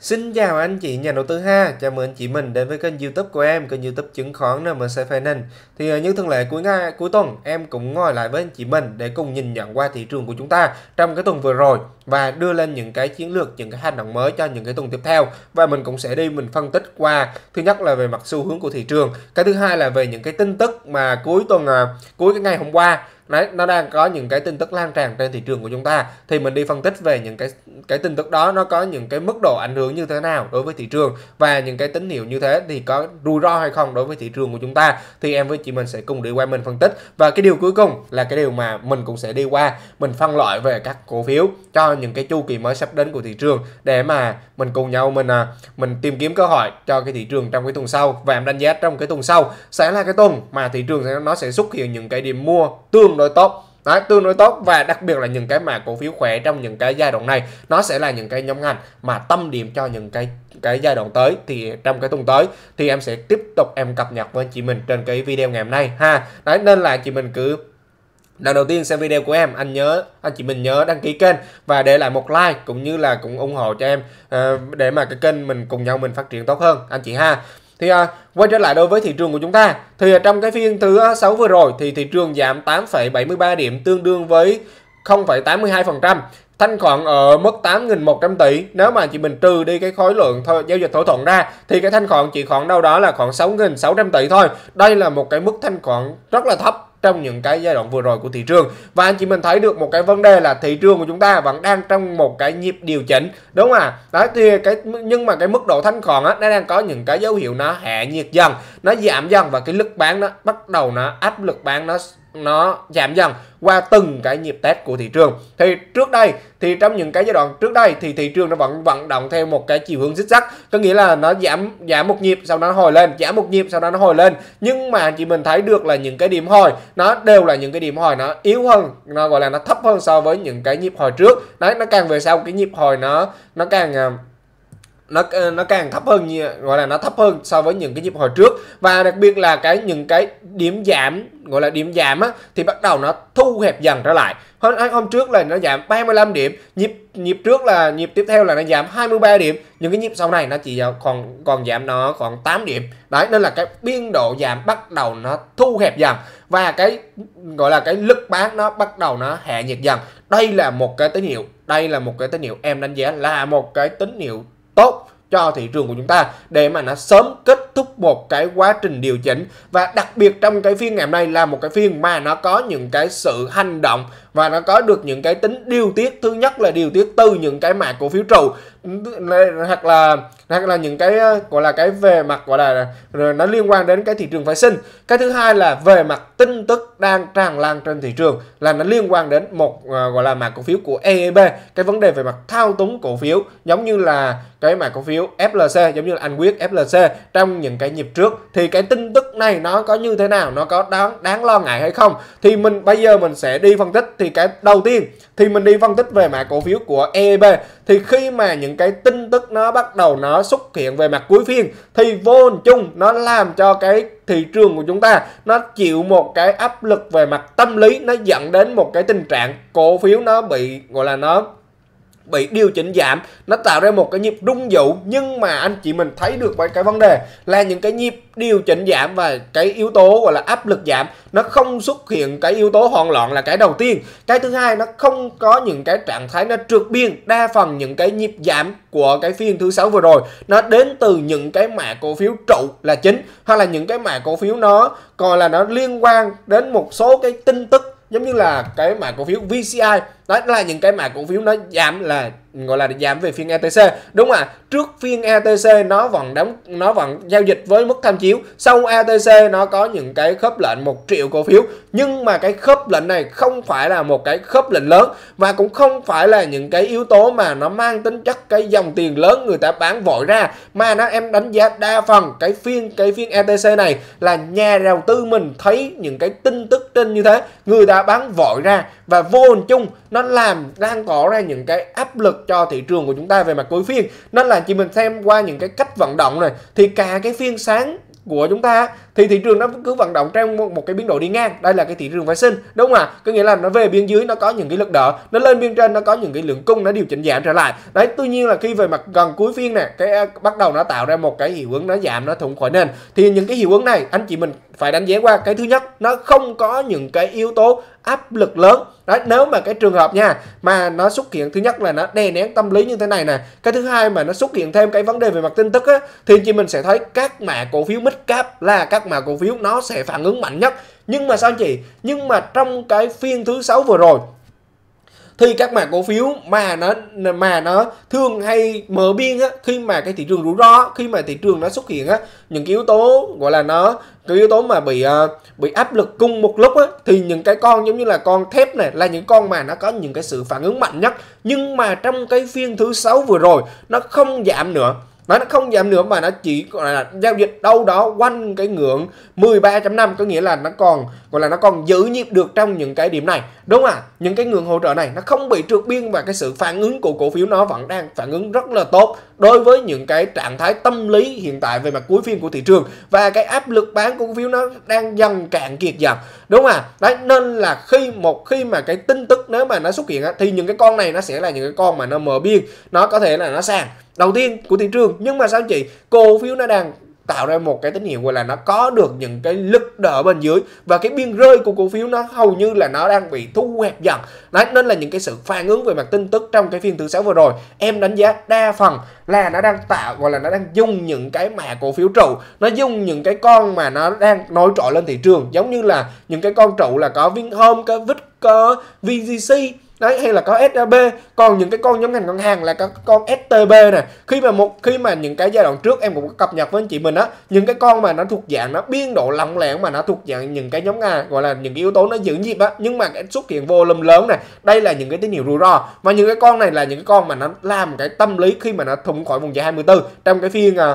Xin chào anh chị nhà đầu tư ha, chào mừng anh chị mình đến với kênh youtube của em, kênh youtube chứng khoán NMC Finance Thì ờ, như thường lệ cuối ngày, cuối tuần em cũng ngồi lại với anh chị mình để cùng nhìn nhận qua thị trường của chúng ta trong cái tuần vừa rồi Và đưa lên những cái chiến lược, những cái hành động mới cho những cái tuần tiếp theo Và mình cũng sẽ đi mình phân tích qua thứ nhất là về mặt xu hướng của thị trường Cái thứ hai là về những cái tin tức mà cuối tuần, ờ, cuối cái ngày hôm qua Đấy, nó đang có những cái tin tức lan tràn trên thị trường của chúng ta thì mình đi phân tích về những cái cái tin tức đó nó có những cái mức độ ảnh hưởng như thế nào đối với thị trường và những cái tín hiệu như thế thì có rủi ro hay không đối với thị trường của chúng ta thì em với chị mình sẽ cùng đi qua mình phân tích và cái điều cuối cùng là cái điều mà mình cũng sẽ đi qua mình phân loại về các cổ phiếu cho những cái chu kỳ mới sắp đến của thị trường để mà mình cùng nhau mình à, mình tìm kiếm cơ hội cho cái thị trường trong cái tuần sau và em đánh giá trong cái tuần sau sẽ là cái tuần mà thị trường nó sẽ xuất hiện những cái điểm mua tương đối tốt Đấy, tương đối tốt và đặc biệt là những cái mà cổ phiếu khỏe trong những cái giai đoạn này nó sẽ là những cái nhóm ngành mà tâm điểm cho những cái cái giai đoạn tới thì trong cái tuần tới thì em sẽ tiếp tục em cập nhật với chị mình trên cái video ngày hôm nay ha đấy nên là chị mình cứ lần đầu tiên xem video của em anh nhớ anh chị mình nhớ đăng ký kênh và để lại một like cũng như là cũng ủng hộ cho em ờ, để mà cái kênh mình cùng nhau mình phát triển tốt hơn anh chị ha thì à, quay trở lại đối với thị trường của chúng ta, thì à, trong cái phiên thứ 6 vừa rồi thì thị trường giảm 8,73 điểm tương đương với 0,82%, thanh khoản ở mức 8.100 tỷ. Nếu mà chị mình trừ đi cái khối lượng thôi, giao dịch thỏa thuận ra thì cái thanh khoản chỉ khoảng đâu đó là khoảng 6.600 tỷ thôi. Đây là một cái mức thanh khoản rất là thấp trong những cái giai đoạn vừa rồi của thị trường và anh chị mình thấy được một cái vấn đề là thị trường của chúng ta vẫn đang trong một cái nhịp điều chỉnh đúng không ạ à? thì cái nhưng mà cái mức độ thanh khoản á nó đang có những cái dấu hiệu nó hạ nhiệt dần nó giảm dần và cái lực bán nó bắt đầu nó áp lực bán nó nó giảm dần qua từng cái nhịp test của thị trường thì trước đây thì trong những cái giai đoạn trước đây thì thị trường nó vẫn vận động theo một cái chiều hướng xích sắc có nghĩa là nó giảm giảm một nhịp sau đó nó hồi lên giảm một nhịp sau đó nó hồi lên nhưng mà chị mình thấy được là những cái điểm hồi nó đều là những cái điểm hồi nó yếu hơn nó gọi là nó thấp hơn so với những cái nhịp hồi trước đấy nó càng về sau cái nhịp hồi nó nó càng à, nó ờ, nó càng thấp hơn như gọi là nó thấp hơn so với những cái nhịp hồi trước và đặc biệt là cái những cái điểm giảm gọi là điểm giảm á thì bắt đầu nó thu hẹp dần trở lại hôm hôm trước là nó giảm 35 điểm nhịp nhịp trước là nhịp tiếp theo là nó giảm 23 điểm những cái nhịp sau này nó chỉ còn còn giảm nó còn 8 điểm đấy nên là cái biên độ giảm bắt đầu nó thu hẹp dần và cái gọi là cái lực bán nó bắt đầu nó hạ nhiệt dần đây là một cái tín hiệu đây là một cái tín hiệu em đánh giá là một cái tín hiệu tốt cho thị trường của chúng ta để mà nó sớm kết thúc một cái quá trình điều chỉnh và đặc biệt trong cái phiên ngày hôm nay là một cái phiên mà nó có những cái sự hành động và nó có được những cái tính điều tiết thứ nhất là điều tiết từ những cái mã cổ phiếu trụ hoặc là hoặc là những cái gọi là cái về mặt gọi là nó liên quan đến cái thị trường phái sinh cái thứ hai là về mặt tin tức đang tràn lan trên thị trường là nó liên quan đến một ờ, gọi là mã cổ phiếu của EIB cái vấn đề về mặt thao túng cổ phiếu giống như là cái mã cổ phiếu FLC giống như là anh quyết FLC trong những cái nhịp trước thì cái tin tức này nó có như thế nào nó có đáng đáng lo ngại hay không thì mình bây giờ mình sẽ đi phân tích thì cái đầu tiên thì mình đi phân tích về mã cổ phiếu của EIB e thì khi mà những cái tin tức nó bắt đầu nó xuất hiện về mặt cuối phiên thì vô hình chung nó làm cho cái thị trường của chúng ta nó chịu một cái áp lực về mặt tâm lý nó dẫn đến một cái tình trạng cổ phiếu nó bị gọi là nó bị điều chỉnh giảm nó tạo ra một cái nhịp rung dụ nhưng mà anh chị mình thấy được cái vấn đề là những cái nhịp điều chỉnh giảm và cái yếu tố gọi là áp lực giảm nó không xuất hiện cái yếu tố hoàn loạn là cái đầu tiên cái thứ hai nó không có những cái trạng thái nó trượt biên đa phần những cái nhịp giảm của cái phiên thứ sáu vừa rồi nó đến từ những cái mã cổ phiếu trụ là chính hay là những cái mã cổ phiếu nó còn là nó liên quan đến một số cái tin tức giống như là cái mã cổ phiếu VCI đó là những cái mà cổ phiếu nó giảm là gọi là giảm về phiên ETC đúng à trước phiên ETC nó vẫn đóng nó vẫn giao dịch với mức tham chiếu sau ETC nó có những cái khớp lệnh một triệu cổ phiếu nhưng mà cái khớp lệnh này không phải là một cái khớp lệnh lớn và cũng không phải là những cái yếu tố mà nó mang tính chất cái dòng tiền lớn người ta bán vội ra mà nó em đánh giá đa phần cái phiên cái phiên ETC này là nhà đầu tư mình thấy những cái tin tức trên như thế người ta bán vội ra và vô hình chung nó làm đang có ra những cái áp lực cho thị trường của chúng ta về mặt cuối phiên nên là chỉ mình xem qua những cái cách vận động này thì cả cái phiên sáng của chúng ta thì thị trường nó cứ vận động trong một, cái biến độ đi ngang đây là cái thị trường vệ sinh đúng không ạ à? có nghĩa là nó về biên dưới nó có những cái lực đỡ nó lên biên trên nó có những cái lượng cung nó điều chỉnh giảm trở lại đấy tuy nhiên là khi về mặt gần cuối phiên này cái à, bắt đầu nó tạo ra một cái hiệu ứng nó giảm nó thủng khỏi nền thì những cái hiệu ứng này anh chị mình phải đánh giá qua cái thứ nhất nó không có những cái yếu tố áp lực lớn đó nếu mà cái trường hợp nha mà nó xuất hiện thứ nhất là nó đè nén tâm lý như thế này nè cái thứ hai mà nó xuất hiện thêm cái vấn đề về mặt tin tức á thì chị mình sẽ thấy các mã cổ phiếu mid cap là các mã cổ phiếu nó sẽ phản ứng mạnh nhất nhưng mà sao chị nhưng mà trong cái phiên thứ sáu vừa rồi thì các mã cổ phiếu mà nó mà nó thường hay mở biên á khi mà cái thị trường rủi ro khi mà thị trường nó xuất hiện á những cái yếu tố gọi là nó cái yếu tố mà bị ờ, bị áp lực cung một lúc á thì những cái con giống như là con thép này là những con mà nó có những cái sự phản ứng mạnh nhất nhưng mà trong cái phiên thứ sáu vừa rồi nó không giảm nữa nó không giảm nữa mà nó chỉ gọi là giao dịch đâu đó quanh cái ngưỡng 13.5 có nghĩa là nó còn gọi là nó còn giữ nhịp được trong những cái điểm này đúng không à, ạ những cái ngưỡng hỗ trợ này nó không bị trượt biên và cái sự phản ứng của cổ phiếu nó vẫn đang phản ứng rất là tốt đối với những cái trạng thái tâm lý hiện tại về mặt cuối phiên của thị trường và cái áp lực bán của cổ phiếu nó đang dần cạn kiệt dần đúng không à, ạ đấy nên là khi một khi mà cái tin tức nếu mà nó xuất hiện thì những cái con này nó sẽ là những cái con mà nó mở biên nó có thể là nó sàn đầu tiên của thị trường nhưng mà sao chị cổ phiếu nó đang tạo ra một cái tín hiệu gọi là nó có được những cái lực đỡ bên dưới và cái biên rơi của cổ phiếu nó hầu như là nó đang bị thu hẹp dần Đấy, nên là những cái sự phản ứng về mặt tin tức trong cái phiên thứ sáu vừa rồi em đánh giá đa phần là nó đang tạo gọi là nó đang dùng những cái mã cổ phiếu trụ nó dùng những cái con mà nó đang nổi trội lên thị trường giống như là những cái con trụ là có Vinhome có Vích có VGC đấy hay là có SAB còn những cái con nhóm ngành ngân hàng là các con STB nè khi mà một khi mà những cái giai đoạn trước em cũng cập nhật với anh chị mình á những cái con mà nó thuộc dạng nó biên độ lỏng lẻo mà nó thuộc dạng những cái nhóm ngành gọi là những cái yếu tố nó giữ nhịp á nhưng mà cái xuất hiện vô lâm lớn này đây là những cái tín hiệu rủi ro và những cái con này là những cái con mà nó làm cái tâm lý khi mà nó thủng khỏi vùng giá 24 trong cái phiên à,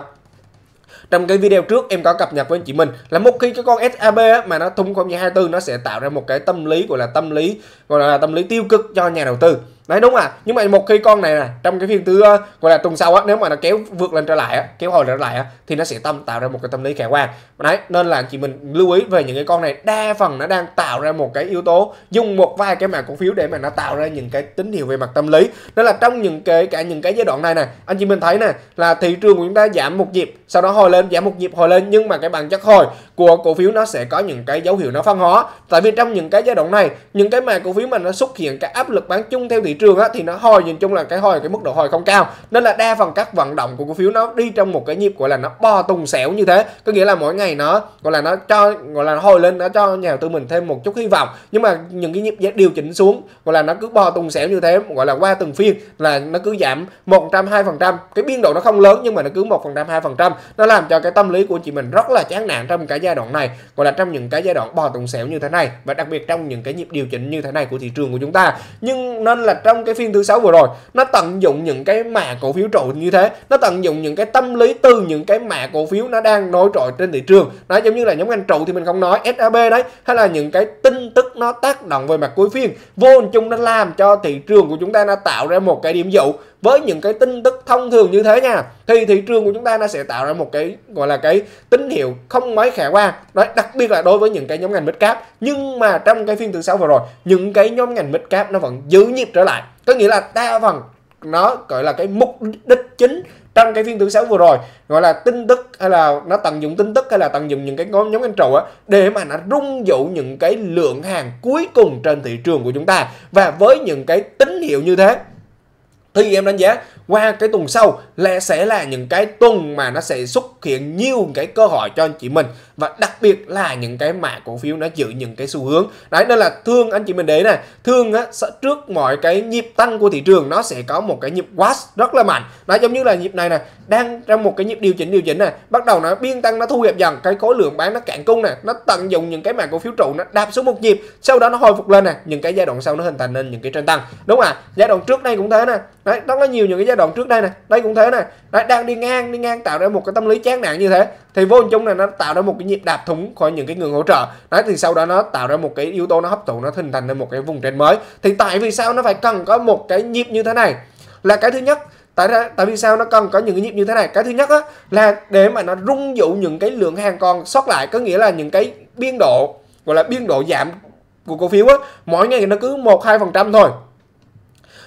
trong cái video trước em có cập nhật với anh chị mình là một khi cái con SAB mà nó tung 024 nó sẽ tạo ra một cái tâm lý gọi là tâm lý gọi là tâm lý tiêu cực cho nhà đầu tư đấy đúng à nhưng mà một khi con này này trong cái phiên thứ ờ, gọi là tuần sau á nếu mà nó kéo vượt lên trở lại á kéo hồi trở lại á thì nó sẽ tâm tạo ra một cái tâm lý khả quan đấy nên là chị mình lưu ý về những cái con này đa phần nó đang tạo ra một cái yếu tố dùng một vài cái mã cổ phiếu để mà nó tạo ra những cái tín hiệu về mặt tâm lý đó là trong những cái cả những cái giai đoạn này nè anh chị mình thấy nè là thị trường của chúng ta giảm một nhịp sau đó hồi lên giảm một nhịp hồi lên nhưng mà cái bản chất hồi của cổ phiếu nó sẽ có những cái dấu hiệu nó phân hóa tại vì trong những cái giai đoạn này những cái mà cổ phiếu mà nó xuất hiện cái áp lực bán chung theo thị trường á, thì nó hồi nhìn chung là cái hồi cái mức độ hồi không cao nên là đa phần các vận động của cổ phiếu nó đi trong một cái nhịp gọi là nó bo tung xẻo như thế có nghĩa là mỗi ngày nó gọi là nó cho gọi là hồi lên nó cho nhà đầu tư mình thêm một chút hy vọng nhưng mà những cái nhịp điều chỉnh xuống gọi là nó cứ bo tung xẻo như thế gọi là qua từng phiên là nó cứ giảm một trăm hai phần trăm cái biên độ nó không lớn nhưng mà nó cứ một phần trăm hai phần trăm nó làm cho cái tâm lý của chị mình rất là chán nản trong cái giai đoạn này gọi là trong những cái giai đoạn bò tùng xẻo như thế này và đặc biệt trong những cái nhịp điều chỉnh như thế này của thị trường của chúng ta nhưng nên là trong cái phiên thứ sáu vừa rồi nó tận dụng những cái mã cổ phiếu trội như thế nó tận dụng những cái tâm lý từ những cái mã cổ phiếu nó đang nổi trội trên thị trường nó giống như là nhóm ngành trụ thì mình không nói SAB đấy hay là những cái tin tức nó tác động về mặt cuối phiên vô hình chung nó làm cho thị trường của chúng ta nó tạo ra một cái điểm dụ với những cái tin tức thông thường như thế nha thì thị trường của chúng ta nó sẽ tạo ra một cái gọi là cái tín hiệu không mấy khả quan Đấy, đặc biệt là đối với những cái nhóm ngành mid cap nhưng mà trong cái phiên thứ sáu vừa rồi những cái nhóm ngành mid cap nó vẫn giữ nhịp trở lại có nghĩa là đa phần nó gọi là cái mục đích chính trong cái phiên thứ sáu vừa rồi gọi là tin tức hay là nó tận dụng tin tức hay là tận dụng những cái nhóm nhóm anh trầu á để mà nó rung dụ những cái lượng hàng cuối cùng trên thị trường của chúng ta và với những cái tín hiệu như thế thì em đánh giá qua cái tuần sau là sẽ là những cái tuần mà nó sẽ xuất hiện nhiều cái cơ hội cho anh chị mình và đặc biệt là những cái mã cổ phiếu nó giữ những cái xu hướng đấy nên là thương anh chị mình để này thương á trước mọi cái nhịp tăng của thị trường nó sẽ có một cái nhịp wash rất là mạnh nó giống như là nhịp này nè đang trong một cái nhịp điều chỉnh điều chỉnh này bắt đầu nó biên tăng nó thu hẹp dần cái khối lượng bán nó cạn cung nè nó tận dụng những cái mã cổ phiếu trụ nó đạp xuống một nhịp sau đó nó hồi phục lên nè những cái giai đoạn sau nó hình thành nên những cái trend tăng đúng không ạ à? giai đoạn trước đây cũng thế nè đấy rất là nhiều những cái giai giai đoạn trước đây nè, đây cũng thế nè, đấy, đang đi ngang đi ngang tạo ra một cái tâm lý chán nản như thế thì vô hình chung là nó tạo ra một cái nhịp đạp thủng khỏi những cái người hỗ trợ đấy thì sau đó nó tạo ra một cái yếu tố nó hấp thụ nó hình thành nên một cái vùng trên mới thì tại vì sao nó phải cần có một cái nhịp như thế này là cái thứ nhất tại ra tại vì sao nó cần có những cái nhịp như thế này cái thứ nhất á là để mà nó rung dụ những cái lượng hàng còn sót lại có nghĩa là những cái biên độ gọi là biên độ giảm của cổ phiếu á mỗi ngày nó cứ một hai phần trăm thôi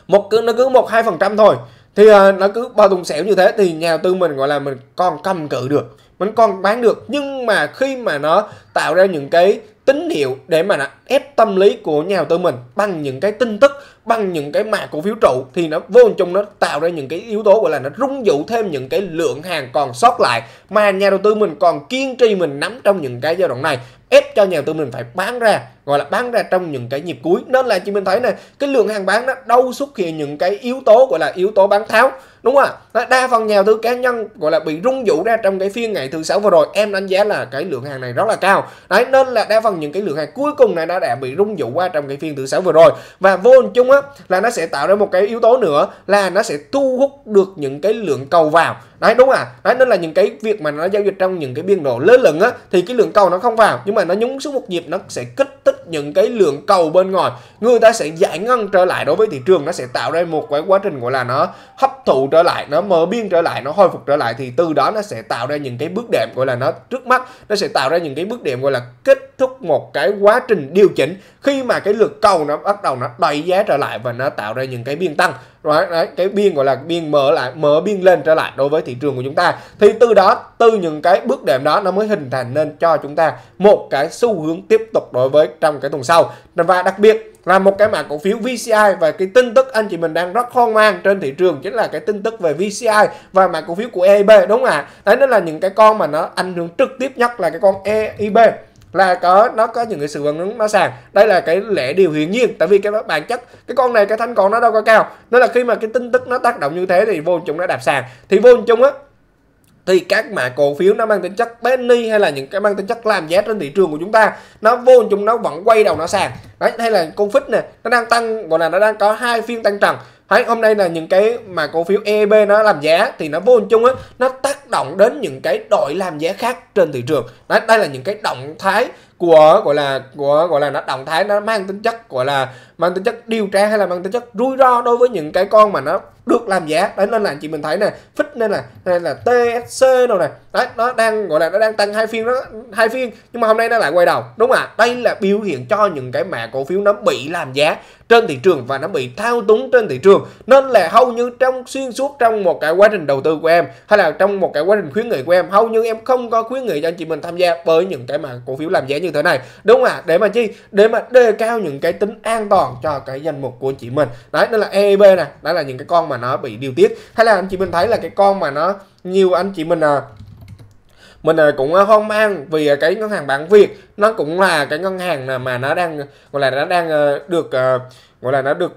một cứ nó cứ một hai phần trăm thôi thì uh, nó cứ bao tùng xẻo như thế thì nhà đầu tư mình gọi là mình còn cầm cự được mình còn bán được nhưng mà khi mà nó tạo ra những cái tín hiệu để mà nó ép tâm lý của nhà đầu tư mình bằng những cái tin tức bằng những cái mã cổ phiếu trụ thì nó vô hình chung nó tạo ra những cái yếu tố gọi là nó rung dụ thêm những cái lượng hàng còn sót lại mà nhà đầu tư mình còn kiên trì mình nắm trong những cái giai đoạn này ép cho nhà đầu tư mình phải bán ra gọi là bán ra trong những cái nhịp cuối nên là chị mình thấy này cái lượng hàng bán nó đâu xuất hiện những cái yếu tố gọi là yếu tố bán tháo đúng không ạ đa phần nhà đầu cá nhân gọi là bị rung dụ ra trong cái phiên ngày thứ sáu vừa rồi em đánh giá là cái lượng hàng này rất là cao đấy nên là đa phần những cái lượng hàng cuối cùng này nó đã bị rung dụ qua trong cái phiên thứ sáu vừa rồi và vô hình chung á là nó sẽ tạo ra một cái yếu tố nữa là nó sẽ thu hút được những cái lượng cầu vào đấy đúng à đấy nên là những cái việc mà nó giao dịch trong những cái biên độ lớn lửng á thì cái lượng cầu nó không vào nhưng mà nó nhúng xuống một nhịp nó sẽ kích thích tích những cái lượng cầu bên ngoài người ta sẽ giải ngân trở lại đối với thị trường nó sẽ tạo ra một cái quá trình gọi là nó hấp thụ trở lại nó mở biên trở lại nó hồi phục trở lại thì từ đó nó sẽ tạo ra những cái bước đệm gọi là nó trước mắt nó sẽ tạo ra những cái bước đệm gọi là kết thúc một cái quá trình điều chỉnh khi mà cái lượng cầu nó bắt đầu nó đẩy giá trở lại và nó tạo ra những cái biên tăng đó, đấy, cái biên gọi là biên mở lại mở biên lên trở lại đối với thị trường của chúng ta thì từ đó từ những cái bước đệm đó nó mới hình thành nên cho chúng ta một cái xu hướng tiếp tục đối với trong cái tuần sau và đặc biệt là một cái mã cổ phiếu VCI và cái tin tức anh chị mình đang rất hoang mang trên thị trường chính là cái tin tức về VCI và mã cổ phiếu của EIB đúng không ạ? Đấy nó là những cái con mà nó ảnh hưởng trực tiếp nhất là cái con EIB là có nó có những cái sự phản vâng ứng nó sàn đây là cái lẽ điều hiển nhiên tại vì cái bản chất cái con này cái thanh con nó đâu có cao nên là khi mà cái tin tức nó tác động như thế thì vô chúng nó đạp sàn thì vô chung á thì các mã cổ phiếu nó mang tính chất penny hay là những cái mang tính chất làm giá trên thị trường của chúng ta nó vô chung nó vẫn quay đầu nó sàn đấy hay là con phích nè nó đang tăng gọi là nó đang có hai phiên tăng trần Đấy, hôm nay là những cái mà cổ phiếu EB nó làm giá thì nó vô hình chung á nó tác động đến những cái đội làm giá khác trên thị trường. Đấy, đây là những cái động thái của gọi là của gọi là nó động thái nó mang tính chất gọi là mang tính chất điều tra hay là mang tính chất rủi ro đối với những cái con mà nó được làm giá đấy nên là chị mình thấy nè phích nên là nên là tsc đâu nè đấy nó đang gọi là nó đang tăng hai phiên đó hai phiên nhưng mà hôm nay nó lại quay đầu đúng không ạ đây là biểu hiện cho những cái mã cổ phiếu nó bị làm giá trên thị trường và nó bị thao túng trên thị trường nên là hầu như trong xuyên suốt trong một cái quá trình đầu tư của em hay là trong một cái quá trình khuyến nghị của em hầu như em không có khuyến nghị cho anh chị mình tham gia với những cái mà cổ phiếu làm giá như như thế này đúng ạ để mà chi để mà đề cao những cái tính an toàn cho cái danh mục của chị mình đấy nên là EIB nè đó là những cái con mà nó bị điều tiết hay là anh chị mình thấy là cái con mà nó nhiều anh chị mình à, mình à, cũng hoang mang vì cái ngân hàng bản Việt nó cũng là cái ngân hàng mà nó đang gọi là nó đang à, được à, gọi là nó được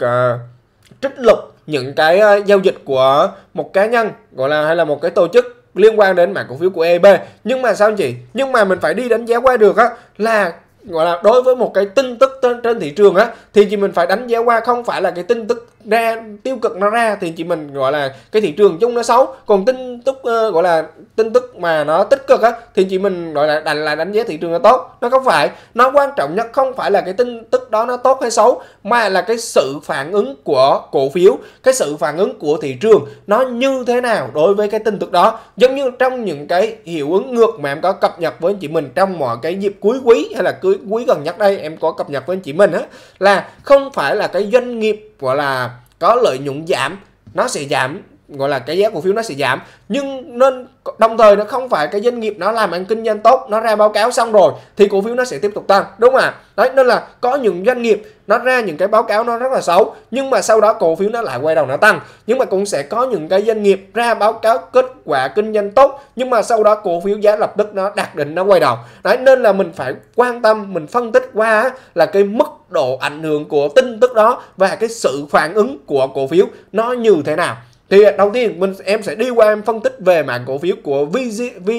trích lục những cái giao dịch của một cá nhân gọi là hay là một cái tổ chức liên quan đến mã cổ phiếu của EB nhưng mà sao anh chị nhưng mà mình phải đi đánh giá qua được á là gọi là đối với một cái tin tức trên, trên thị trường á thì chị mình phải đánh giá qua không phải là cái tin tức ra tiêu cực nó ra thì chị mình gọi là cái thị trường chung nó xấu còn tin tức uh, gọi là tin tức mà nó tích cực á thì chị mình gọi là đành là đánh giá thị trường nó tốt nó không phải nó quan trọng nhất không phải là cái tin tức đó nó tốt hay xấu mà là cái sự phản ứng của cổ phiếu cái sự phản ứng của thị trường nó như thế nào đối với cái tin tức đó giống như trong những cái hiệu ứng ngược mà em có cập nhật với chị mình trong mọi cái dịp cuối quý hay là cuối cuối quý gần nhất đây em có cập nhật với anh chị mình á là không phải là cái doanh nghiệp gọi là có lợi nhuận giảm nó sẽ giảm gọi là cái giá cổ phiếu nó sẽ giảm nhưng nên đồng thời nó không phải cái doanh nghiệp nó làm ăn kinh doanh tốt nó ra báo cáo xong rồi thì cổ phiếu nó sẽ tiếp tục tăng đúng không ạ đấy nên là có những doanh nghiệp nó ra những cái báo cáo nó rất là xấu nhưng mà sau đó cổ phiếu nó lại quay đầu nó tăng nhưng mà cũng sẽ có những cái doanh nghiệp ra báo cáo kết quả kinh doanh tốt nhưng mà sau đó cổ phiếu giá lập tức nó đạt đỉnh nó quay đầu đấy nên là mình phải quan tâm mình phân tích qua là cái mức độ ảnh hưởng của tin tức đó và cái sự phản ứng của cổ phiếu nó như thế nào thì đầu tiên mình em sẽ đi qua em phân tích về mạng cổ phiếu của VG, v,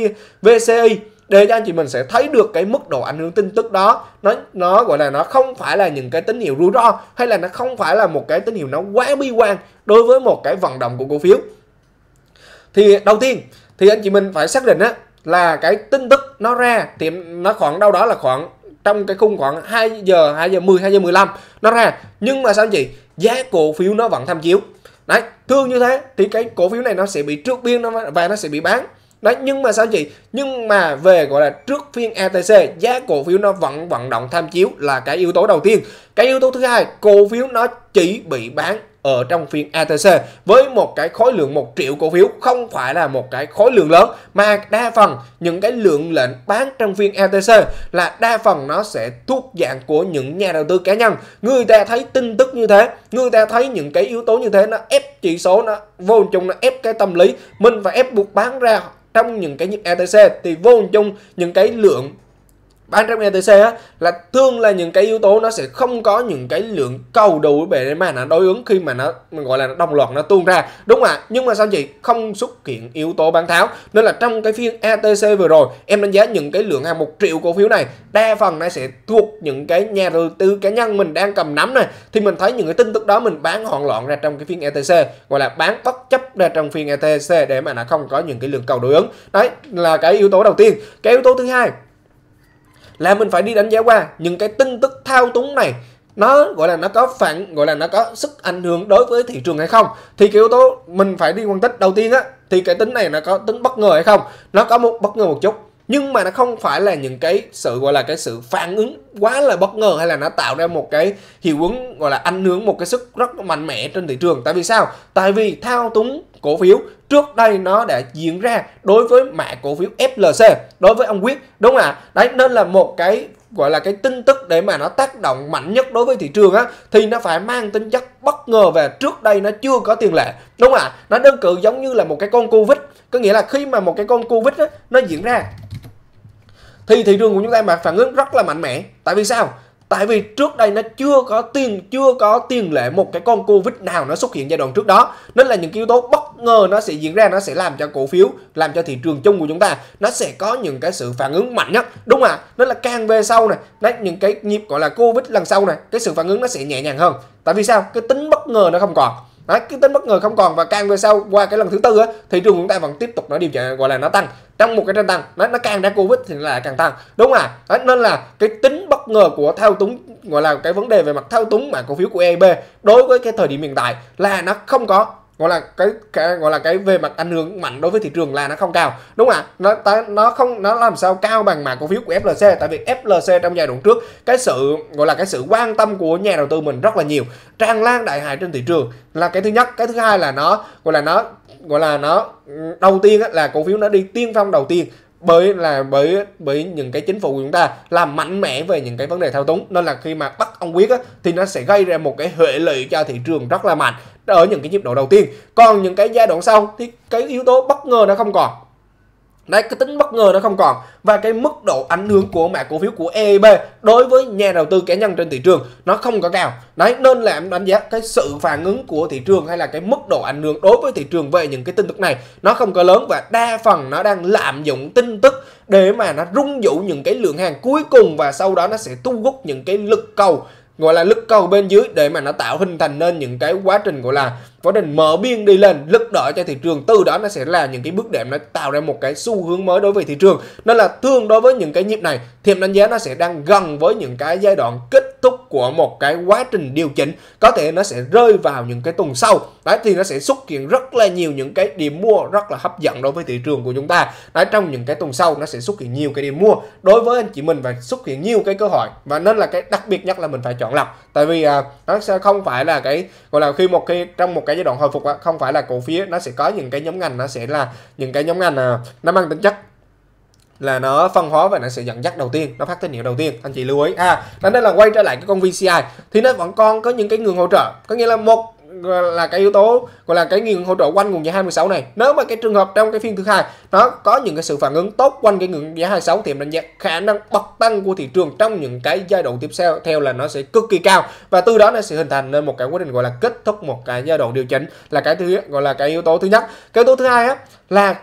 VCI để cho anh chị mình sẽ thấy được cái mức độ ảnh hưởng tin tức đó nó nó gọi là nó không phải là những cái tín hiệu rủi ro hay là nó không phải là một cái tín hiệu nó quá bi quan đối với một cái vận động của cổ phiếu thì đầu tiên thì anh chị mình phải xác định á là cái tin tức nó ra thì nó khoảng đâu đó là khoảng trong cái khung khoảng 2 giờ 2 giờ 10 2 giờ 15 nó ra nhưng mà sao anh chị giá cổ phiếu nó vẫn tham chiếu đấy thương như thế thì cái cổ phiếu này nó sẽ bị trước biên và nó sẽ bị bán đấy nhưng mà sao chị nhưng mà về gọi là trước phiên ETC giá cổ phiếu nó vẫn vận động tham chiếu là cái yếu tố đầu tiên cái yếu tố thứ hai cổ phiếu nó chỉ bị bán ở trong phiên ATC với một cái khối lượng 1 triệu cổ phiếu không phải là một cái khối lượng lớn mà đa phần những cái lượng lệnh bán trong phiên ATC là đa phần nó sẽ thuộc dạng của những nhà đầu tư cá nhân người ta thấy tin tức như thế người ta thấy những cái yếu tố như thế nó ép chỉ số nó vô hình chung nó ép cái tâm lý mình phải ép buộc bán ra trong những cái nhịp ETC thì vô hình chung những cái lượng 300.000 TC á là thường là những cái yếu tố nó sẽ không có những cái lượng cầu đủ để mà nó đối ứng khi mà nó mình gọi là nó đồng loạt nó tuôn ra đúng ạ à? nhưng mà sao chị không xuất hiện yếu tố bán tháo nên là trong cái phiên ETC vừa rồi em đánh giá những cái lượng hàng một triệu cổ phiếu này đa phần nó sẽ thuộc những cái nhà đầu tư cá nhân mình đang cầm nắm này thì mình thấy những cái tin tức đó mình bán hoảng loạn ra trong cái phiên ETC gọi là bán bất chấp ra trong phiên ETC để mà nó không có những cái lượng cầu đối ứng đấy là cái yếu tố đầu tiên cái yếu tố thứ hai là mình phải đi đánh giá qua những cái tin tức thao túng này nó gọi là nó có phản gọi là nó có sức ảnh hưởng đối với thị trường hay không thì cái yếu tố mình phải đi phân tích đầu tiên á thì cái tính này nó có tính bất ngờ hay không nó có một bất ngờ một chút nhưng mà nó không phải là những cái sự gọi là cái sự phản ứng quá là bất ngờ hay là nó tạo ra một cái hiệu ứng gọi là ảnh hưởng một cái sức rất mạnh mẽ trên thị trường tại vì sao tại vì thao túng cổ phiếu trước đây nó đã diễn ra đối với mã cổ phiếu FLC đối với ông quyết đúng không ạ đấy nên là một cái gọi là cái tin tức để mà nó tác động mạnh nhất đối với thị trường á thì nó phải mang tính chất bất ngờ và trước đây nó chưa có tiền lệ đúng không ạ nó đơn cử giống như là một cái con covid có nghĩa là khi mà một cái con covid á, nó diễn ra thì thị trường của chúng ta mà phản ứng rất là mạnh mẽ tại vì sao tại vì trước đây nó chưa có tiền chưa có tiền lệ một cái con covid nào nó xuất hiện giai đoạn trước đó nên là những yếu tố bất ngờ nó sẽ diễn ra nó sẽ làm cho cổ phiếu làm cho thị trường chung của chúng ta nó sẽ có những cái sự phản ứng mạnh nhất đúng không ạ nên là càng về sau này nó những cái nhịp gọi là covid lần sau này cái sự phản ứng nó sẽ nhẹ nhàng hơn tại vì sao cái tính bất ngờ nó không còn Đấy, cái tính bất ngờ không còn và càng về sau qua cái lần thứ tư á, thị trường chúng ta vẫn tiếp tục nó điều chỉnh gọi là nó tăng trong một cái trên tăng nó nó càng đã covid thì là càng tăng đúng à Đấy, nên là cái tính bất ngờ của thao túng gọi là cái vấn đề về mặt thao túng mảng cổ phiếu của eb đối với cái thời điểm hiện tại là nó không có gọi là cái, cái gọi là cái về mặt ảnh hưởng mạnh đối với thị trường là nó không cao đúng không ạ nó ta, nó không nó làm sao cao bằng mà cổ phiếu của FLC tại vì FLC trong giai đoạn trước cái sự gọi là cái sự quan tâm của nhà đầu tư mình rất là nhiều tràn lan đại hại trên thị trường là cái thứ nhất cái thứ hai là nó gọi là nó gọi là nó đầu tiên là cổ phiếu nó đi tiên phong đầu tiên bởi là bởi bởi những cái chính phủ của chúng ta làm mạnh mẽ về những cái vấn đề thao túng nên là khi mà bắt ông quyết á, thì nó sẽ gây ra một cái hệ lụy cho thị trường rất là mạnh ở những cái nhịp độ đầu tiên còn những cái giai đoạn sau thì cái yếu tố bất ngờ nó không còn Đấy, cái tính bất ngờ nó không còn và cái mức độ ảnh hưởng của mã cổ phiếu của EIB đối với nhà đầu tư cá nhân trên thị trường nó không có cao. Đấy, nên là em đánh giá cái sự phản ứng của thị trường hay là cái mức độ ảnh hưởng đối với thị trường về những cái tin tức này nó không có lớn và đa phần nó đang lạm dụng tin tức để mà nó rung dụ những cái lượng hàng cuối cùng và sau đó nó sẽ thu hút những cái lực cầu gọi là lực cầu bên dưới để mà nó tạo hình thành nên những cái quá trình gọi là quá trình mở biên đi lên lực đỡ cho thị trường từ đó nó sẽ là những cái bước đệm nó tạo ra một cái xu hướng mới đối với thị trường nên là thương đối với những cái nhịp này thì đánh giá nó sẽ đang gần với những cái giai đoạn kết thúc của một cái quá trình điều chỉnh có thể nó sẽ rơi vào những cái tuần sau đấy thì nó sẽ xuất hiện rất là nhiều những cái điểm mua rất là hấp dẫn đối với thị trường của chúng ta đấy trong những cái tuần sau nó sẽ xuất hiện nhiều cái điểm mua đối với anh chị mình và xuất hiện nhiều cái cơ hội và nên là cái đặc biệt nhất là mình phải chọn lọc tại vì à, nó sẽ không phải là cái gọi là khi một khi trong một cái cái giai đoạn hồi phục á không phải là cổ phiếu nó sẽ có những cái nhóm ngành nó sẽ là những cái nhóm ngành à, nó mang tính chất là nó phân hóa và nó sẽ dẫn dắt đầu tiên nó phát tín hiệu đầu tiên anh chị lưu ý à nên là quay trở lại cái con VCI thì nó vẫn còn có những cái nguồn hỗ trợ có nghĩa là một là cái yếu tố gọi là cái ngưỡng hỗ trợ quanh nguồn giá 216 này nếu mà cái trường hợp trong cái phiên thứ hai nó có những cái sự phản ứng tốt quanh cái ngưỡng giá 26 thì mình đánh giá khả năng bật tăng của thị trường trong những cái giai đoạn tiếp theo theo là nó sẽ cực kỳ cao và từ đó nó sẽ hình thành nên một cái quá trình gọi là kết thúc một cái giai đoạn điều chỉnh là cái thứ gọi là cái yếu tố thứ nhất cái yếu tố thứ hai á là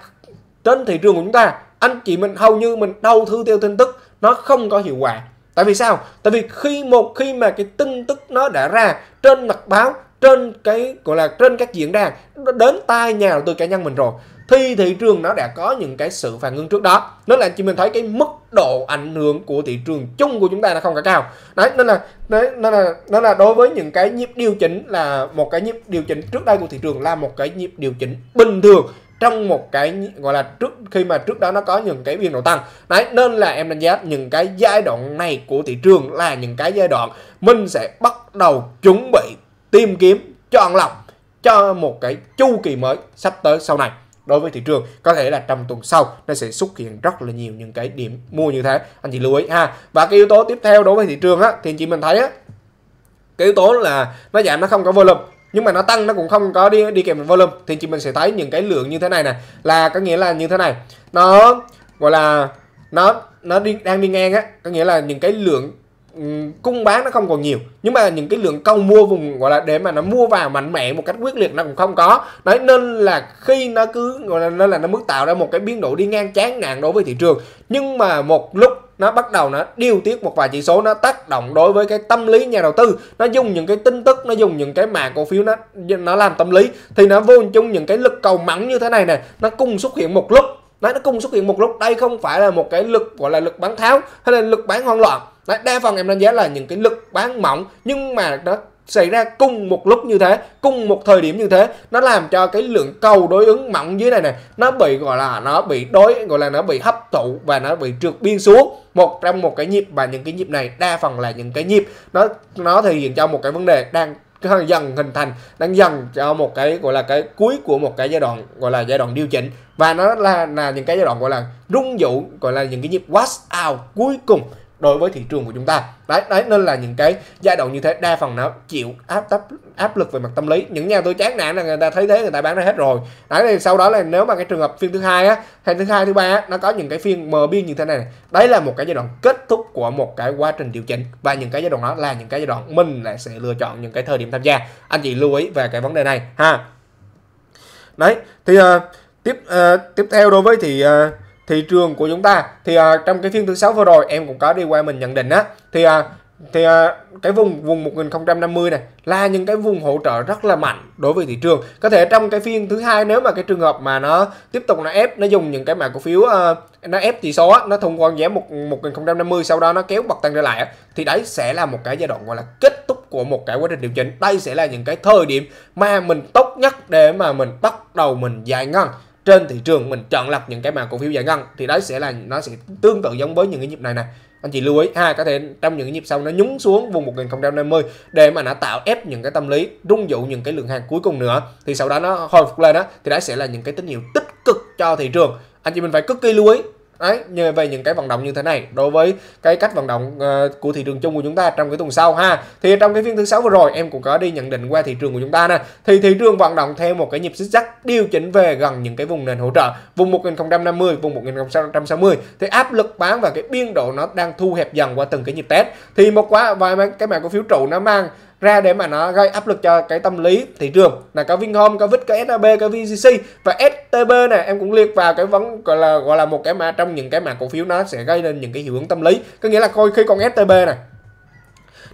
trên thị trường của chúng ta anh chị mình hầu như mình đầu tư theo tin tức nó không có hiệu quả tại vì sao tại vì khi một khi mà cái tin tức nó đã ra trên mặt báo trên cái gọi là trên các diễn đàn đến tai nhà đầu tư cá nhân mình rồi thì thị trường nó đã có những cái sự phản ứng trước đó nên là chị mình thấy cái mức độ ảnh hưởng của thị trường chung của chúng ta là không cả cao đấy nên là đấy, nên là nên là đối với những cái nhịp điều chỉnh là một cái nhịp điều chỉnh trước đây của thị trường là một cái nhịp điều chỉnh bình thường trong một cái gọi là trước khi mà trước đó nó có những cái biên độ tăng đấy nên là em đánh giá những cái giai đoạn này của thị trường là những cái giai đoạn mình sẽ bắt đầu chuẩn bị tìm kiếm chọn lọc cho một cái chu kỳ mới sắp tới sau này đối với thị trường có thể là trong tuần sau nó sẽ xuất hiện rất là nhiều những cái điểm mua như thế anh chị lưu ý ha và cái yếu tố tiếp theo đối với thị trường á thì chị mình thấy á cái yếu tố là nó giảm nó không có volume nhưng mà nó tăng nó cũng không có đi đi kèm volume thì chị mình sẽ thấy những cái lượng như thế này nè là có nghĩa là như thế này nó gọi là nó nó đi đang đi ngang á có nghĩa là những cái lượng cung bán nó không còn nhiều nhưng mà những cái lượng công mua vùng gọi là để mà nó mua vào mạnh mẽ một cách quyết liệt nó cũng không có đấy nên là khi nó cứ gọi là nên là nó mới tạo ra một cái biến đổi đi ngang chán nản đối với thị trường nhưng mà một lúc nó bắt đầu nó điều tiết một vài chỉ số nó tác động đối với cái tâm lý nhà đầu tư nó dùng những cái tin tức nó dùng những cái mã cổ phiếu nó nó làm tâm lý thì nó vô chung những cái lực cầu mắng như thế này này nó cùng xuất hiện một lúc Đấy, nó cùng xuất hiện một lúc đây không phải là một cái lực gọi là lực bán tháo hay là lực bán hoang loạn Đấy, đa phần em đánh giá là những cái lực bán mỏng nhưng mà nó xảy ra cùng một lúc như thế cùng một thời điểm như thế nó làm cho cái lượng cầu đối ứng mỏng dưới này này nó bị gọi là nó bị đối gọi là nó bị hấp thụ và nó bị trượt biên xuống một trong một cái nhịp và những cái nhịp này đa phần là những cái nhịp nó nó thể hiện cho một cái vấn đề đang dần hình thành đang dần cho một cái gọi là cái cuối của một cái giai đoạn gọi là giai đoạn điều chỉnh và nó là là những cái giai đoạn gọi là rung dụ gọi là những cái nhịp wash out cuối cùng đối với thị trường của chúng ta đấy đấy nên là những cái giai đoạn như thế đa phần nó chịu áp tấp áp lực về mặt tâm lý những nhà tôi chán nản là người ta thấy thế người ta bán ra hết rồi đấy thì sau đó là nếu mà cái trường hợp phiên thứ hai á hay thứ hai thứ ba á, nó có những cái phiên mờ biên như thế này, này đấy là một cái giai đoạn kết thúc của một cái quá trình điều chỉnh và những cái giai đoạn đó là những cái giai đoạn mình lại sẽ lựa chọn những cái thời điểm tham gia anh chị lưu ý về cái vấn đề này ha đấy thì uh, tiếp uh, tiếp theo đối với thì uh, thị trường của chúng ta thì à, trong cái phiên thứ sáu vừa rồi em cũng có đi qua mình nhận định á thì à, thì à, cái vùng vùng 1050 này là những cái vùng hỗ trợ rất là mạnh đối với thị trường có thể trong cái phiên thứ hai nếu mà cái trường hợp mà nó tiếp tục nó ép nó dùng những cái mã cổ phiếu uh, nó ép tỷ số nó thông quan giá 1050 sau đó nó kéo bật tăng trở lại thì đấy sẽ là một cái giai đoạn gọi là kết thúc của một cái quá trình điều chỉnh đây sẽ là những cái thời điểm mà mình tốt nhất để mà mình bắt đầu mình giải ngân trên thị trường mình chọn lọc những cái mà cổ phiếu giải ngân thì đó sẽ là nó sẽ tương tự giống với những cái nhịp này này anh chị lưu ý ha có thể trong những cái nhịp sau nó nhúng xuống vùng 1050 để mà nó tạo ép những cái tâm lý rung dụ những cái lượng hàng cuối cùng nữa thì sau đó nó hồi phục lên đó thì đó sẽ là những cái tín hiệu tích cực cho thị trường anh chị mình phải cực kỳ lưu ý Đấy, nhờ về những cái vận động như thế này đối với cái cách vận động ờ, của thị trường chung của chúng ta trong cái tuần sau ha. Thì trong cái phiên thứ sáu vừa rồi em cũng có đi nhận định qua thị trường của chúng ta nè. Thì thị trường vận động theo một cái nhịp xích sắc điều chỉnh về gần những cái vùng nền hỗ trợ, vùng 1050, vùng 1660 thì áp lực bán và cái biên độ nó đang thu hẹp dần qua từng cái nhịp test. Thì một quá vài cái mã cổ phiếu trụ nó mang ra để mà nó gây áp lực cho cái tâm lý thị trường là có Vinhome có Vix có SAB có VCC và STB này em cũng liệt vào cái vấn gọi là gọi là một cái mà trong những cái mã cổ phiếu nó sẽ gây nên những cái hiệu ứng tâm lý có nghĩa là coi khi con STB này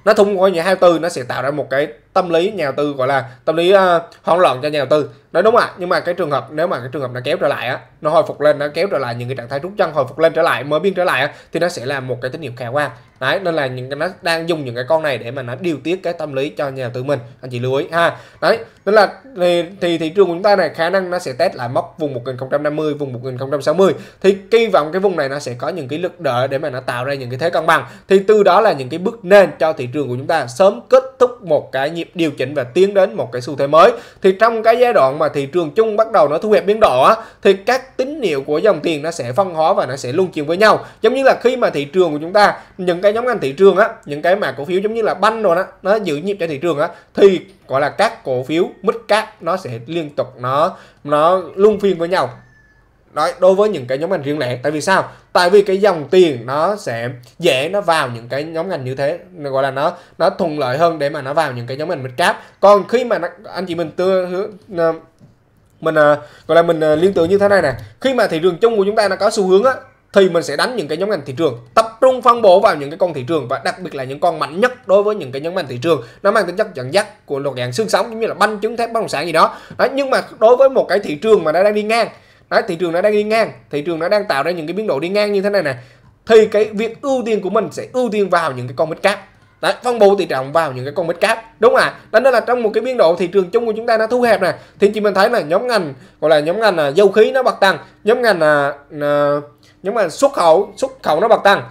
nó thung qua nhà hai từ nó sẽ tạo ra một cái tâm lý nhà đầu tư gọi là tâm lý uh, ờ, hỗn loạn cho nhà đầu tư nói đúng ạ nhưng mà cái trường hợp nếu mà cái trường hợp nó kéo trở lại á nó hồi phục lên nó kéo trở lại những cái trạng thái rút chân hồi phục lên trở lại mới biên trở lại á, thì nó sẽ là một cái tín hiệu khả quan đấy nên là những cái nó đang dùng những cái con này để mà nó điều tiết cái tâm lý cho nhà đầu tư mình anh chị lưu ý ha đấy nên là thì, thì thị trường của chúng ta này khả năng nó sẽ test lại mốc vùng 1050 vùng 1060 thì kỳ vọng cái vùng này nó sẽ có những cái lực đỡ để mà nó tạo ra những cái thế cân bằng thì từ đó là những cái bước nền cho thị trường của chúng ta sớm kết thúc một cái nhịp nhịp điều chỉnh và tiến đến một cái xu thế mới thì trong cái giai đoạn mà thị trường chung bắt đầu nó thu hẹp biến đỏ thì các tín hiệu của dòng tiền nó sẽ phân hóa và nó sẽ luân chuyển với nhau giống như là khi mà thị trường của chúng ta những cái nhóm ngành thị trường á những cái mà cổ phiếu giống như là banh rồi đó nó giữ nhịp cho thị trường á thì gọi là các cổ phiếu mít cát nó sẽ liên tục nó nó luân phiên với nhau Nói đối với những cái nhóm ngành riêng lẻ tại vì sao? Tại vì cái dòng tiền nó sẽ dễ nó vào những cái nhóm ngành như thế gọi là nó nó thuận lợi hơn để mà nó vào những cái nhóm ngành mid cap. Còn khi mà nó, anh chị mình tư ờ, mình ờ, gọi là mình ờ, liên tưởng như thế này nè. Khi mà thị trường chung của chúng ta nó có xu hướng á thì mình sẽ đánh những cái nhóm ngành thị trường tập trung phân bổ vào những cái con thị trường và đặc biệt là những con mạnh nhất đối với những cái nhóm ngành thị trường nó mang tính chất dẫn dắt của luật dạng xương sống giống như là banh chứng thép bất động sản gì đó. đó nhưng mà đối với một cái thị trường mà nó đang đi ngang Đấy, thị trường nó đang đi ngang, thị trường nó đang tạo ra những cái biến độ đi ngang như thế này nè. Thì cái việc ưu tiên của mình sẽ ưu tiên vào những cái con mít cáp. Đấy, phân bổ tỷ trọng vào những cái con mít cáp đúng à đó nên là trong một cái biến độ thị trường chung của chúng ta nó thu hẹp này thì chị mình thấy là nhóm ngành gọi là nhóm ngành à, dầu khí nó bật tăng nhóm ngành là à, nhóm ngành xuất khẩu xuất khẩu nó bật tăng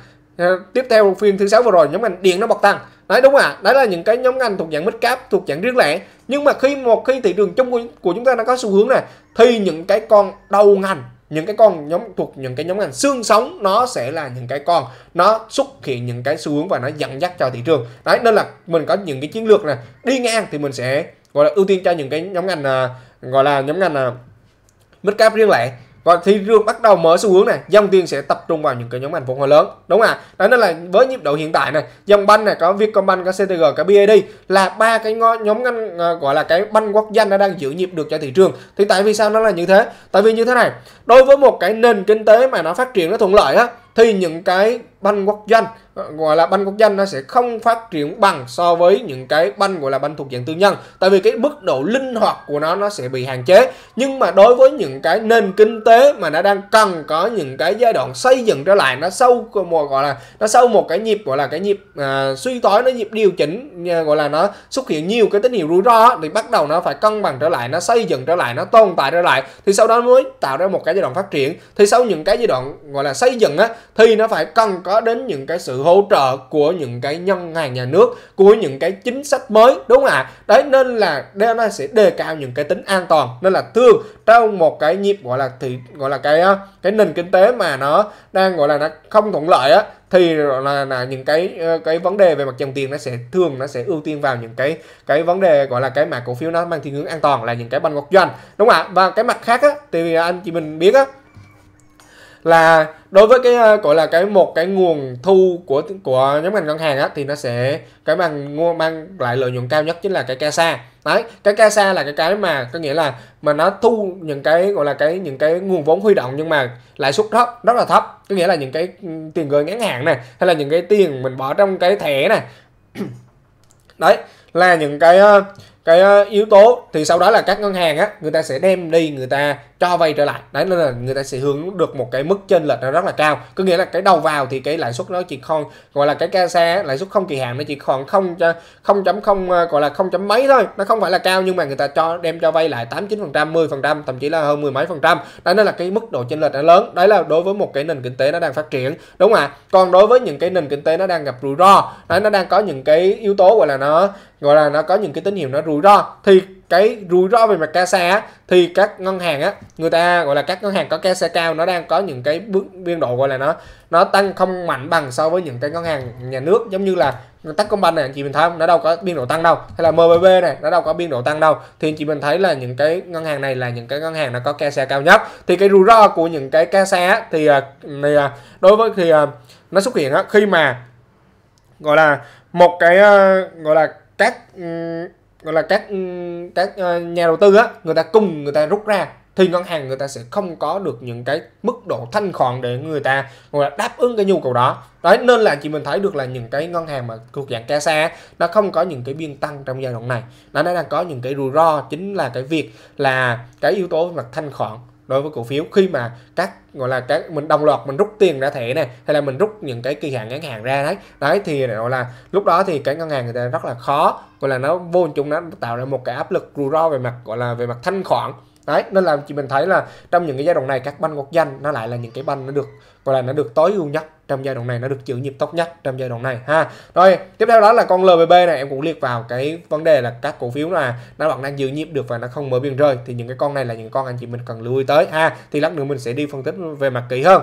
tiếp theo phiên thứ sáu vừa rồi nhóm ngành điện nó bật tăng đấy đúng ạ à, đấy là những cái nhóm ngành thuộc dạng mid cap thuộc dạng riêng lẻ nhưng mà khi một khi thị trường chung của, của chúng ta đã có xu hướng này thì những cái con đầu ngành những cái con nhóm thuộc những cái nhóm ngành xương sống nó sẽ là những cái con nó xuất hiện những cái xu hướng và nó dẫn dắt cho thị trường đấy nên là mình có những cái chiến lược này đi ngang thì mình sẽ gọi là ưu tiên cho những cái nhóm ngành à, gọi là nhóm ngành à, mid cap riêng lẻ và thị trường bắt đầu mở xu hướng này dòng tiền sẽ tập trung vào những cái nhóm ngành phục hồi lớn đúng không ạ đó nên là với nhịp độ hiện tại này dòng banh này có vietcombank có ctg có bid là ba cái nhóm ngành à, gọi là cái banh quốc danh nó đang giữ nhịp được cho thị trường thì tại vì sao nó là như thế tại vì như thế này đối với một cái nền kinh tế mà nó phát triển nó thuận lợi á thì những cái banh quốc doanh ờ, gọi là banh quốc doanh nó sẽ không phát triển bằng so với những cái banh gọi là banh thuộc dạng tư nhân tại vì cái mức độ linh hoạt của nó nó sẽ bị hạn chế nhưng mà đối với những cái nền kinh tế mà nó đang cần có những cái giai đoạn xây dựng trở lại nó sâu một gọi là nó sâu một cái nhịp gọi là cái nhịp à, suy thoái nó nhịp điều chỉnh à, gọi là nó xuất hiện nhiều cái tín hiệu rủi ro thì bắt đầu nó phải cân bằng trở lại nó xây dựng trở lại nó tồn tại trở lại thì sau đó mới tạo ra một cái giai đoạn phát triển thì sau những cái giai đoạn gọi là xây dựng á thì nó phải cần có đó đến những cái sự hỗ trợ của những cái ngân hàng nhà nước của những cái chính sách mới đúng không ạ đấy nên là nó sẽ đề cao những cái tính an toàn nên là thường trong một cái nhịp gọi là thì gọi là cái cái nền kinh tế mà nó đang gọi là nó không thuận lợi á thì là, là những cái ờ, cái vấn đề về mặt dòng tiền nó sẽ thường nó sẽ ưu tiên vào những cái cái vấn đề gọi là cái mà cổ phiếu nó mang thiên hướng an toàn là những cái banh quốc doanh đúng không ạ và cái mặt khác á thì anh chị mình biết á là đối với cái ờ, gọi là cái một cái nguồn thu của của nhóm ngành ngân hàng á thì nó sẽ cái bằng mang lại lợi nhuận cao nhất chính là cái sa đấy cái sa là cái cái mà có nghĩa là mà nó thu những cái gọi là cái những cái nguồn vốn huy động nhưng mà lãi suất thấp rất là thấp có nghĩa là những cái ừ, tiền gửi ngắn hạn này hay là những cái tiền mình bỏ trong cái thẻ này đấy là những cái ờ, cái ờ, yếu tố thì sau đó là các ngân hàng á người ta sẽ đem đi người ta cho vay trở lại đấy nên là người ta sẽ hướng được một cái mức chênh lệch nó rất là cao có nghĩa là cái đầu vào thì cái lãi suất nó chỉ còn gọi là cái ca xa lãi suất không kỳ hạn nó chỉ còn không không chấm không ờ, gọi là không chấm mấy thôi nó không phải là cao nhưng mà người ta cho đem cho vay lại tám chín phần trăm mười phần trăm thậm chí là hơn mười mấy phần trăm đấy nên là cái mức độ chênh lệch nó lớn đấy là đối với một cái nền kinh tế nó đang phát triển đúng không ạ còn đối với những cái nền kinh tế nó đang gặp rủi ro đấy nó đang có những cái yếu tố gọi là nó gọi là nó có những cái tín hiệu nó rủi rủi ro thì cái rủi ro về mặt ca xa thì các ngân hàng á người ta gọi là các ngân hàng có ca xa cao nó đang có những cái bước biên độ gọi là nó nó tăng không mạnh bằng so với những cái ngân hàng nhà nước giống như là công Techcombank này anh chị mình thấy không nó đâu có biên độ tăng đâu hay là MBB này nó đâu có biên độ tăng đâu thì anh chị mình thấy là những cái ngân hàng này là những cái ngân hàng nó có ca xa cao nhất thì cái rủi ro của những cái ca xa thì à, này à, đối với thì à, nó xuất hiện á, khi mà gọi là một cái gọi là các gọi là các ừ, các ờ, nhà đầu tư á người ta cùng người ta rút ra thì ngân hàng người ta sẽ không có được những cái mức độ thanh khoản để người ta gọi là đáp ứng cái nhu cầu đó đấy nên là chị mình thấy được là những cái ngân hàng mà thuộc dạng ca xa nó không có những cái biên tăng trong giai đoạn này nó đang có những cái rủi ro chính là cái việc là cái yếu tố mặt thanh khoản đối với cổ phiếu khi mà các gọi là các mình đồng loạt mình rút tiền ra thẻ này hay là mình rút những cái kỳ hạn ngắn hạn ra đấy đấy thì gọi là lúc đó thì cái ngân hàng người ta rất là khó gọi là nó vô chung nó tạo ra một cái áp lực rủi ro về mặt gọi là về mặt thanh khoản đấy nên là chị mình thấy là trong những cái giai đoạn này các banh quốc danh nó lại là những cái banh nó được gọi là nó được tối ưu nhất trong giai đoạn này nó được giữ nhịp tốt nhất trong giai đoạn này ha rồi tiếp theo đó là con LBB này em cũng liệt vào cái vấn đề là các cổ phiếu là nó vẫn đang giữ nhịp được và nó không mở biên rơi thì những cái con này là những con anh chị mình cần lưu ý tới ha thì lát nữa mình sẽ đi phân tích về mặt kỹ hơn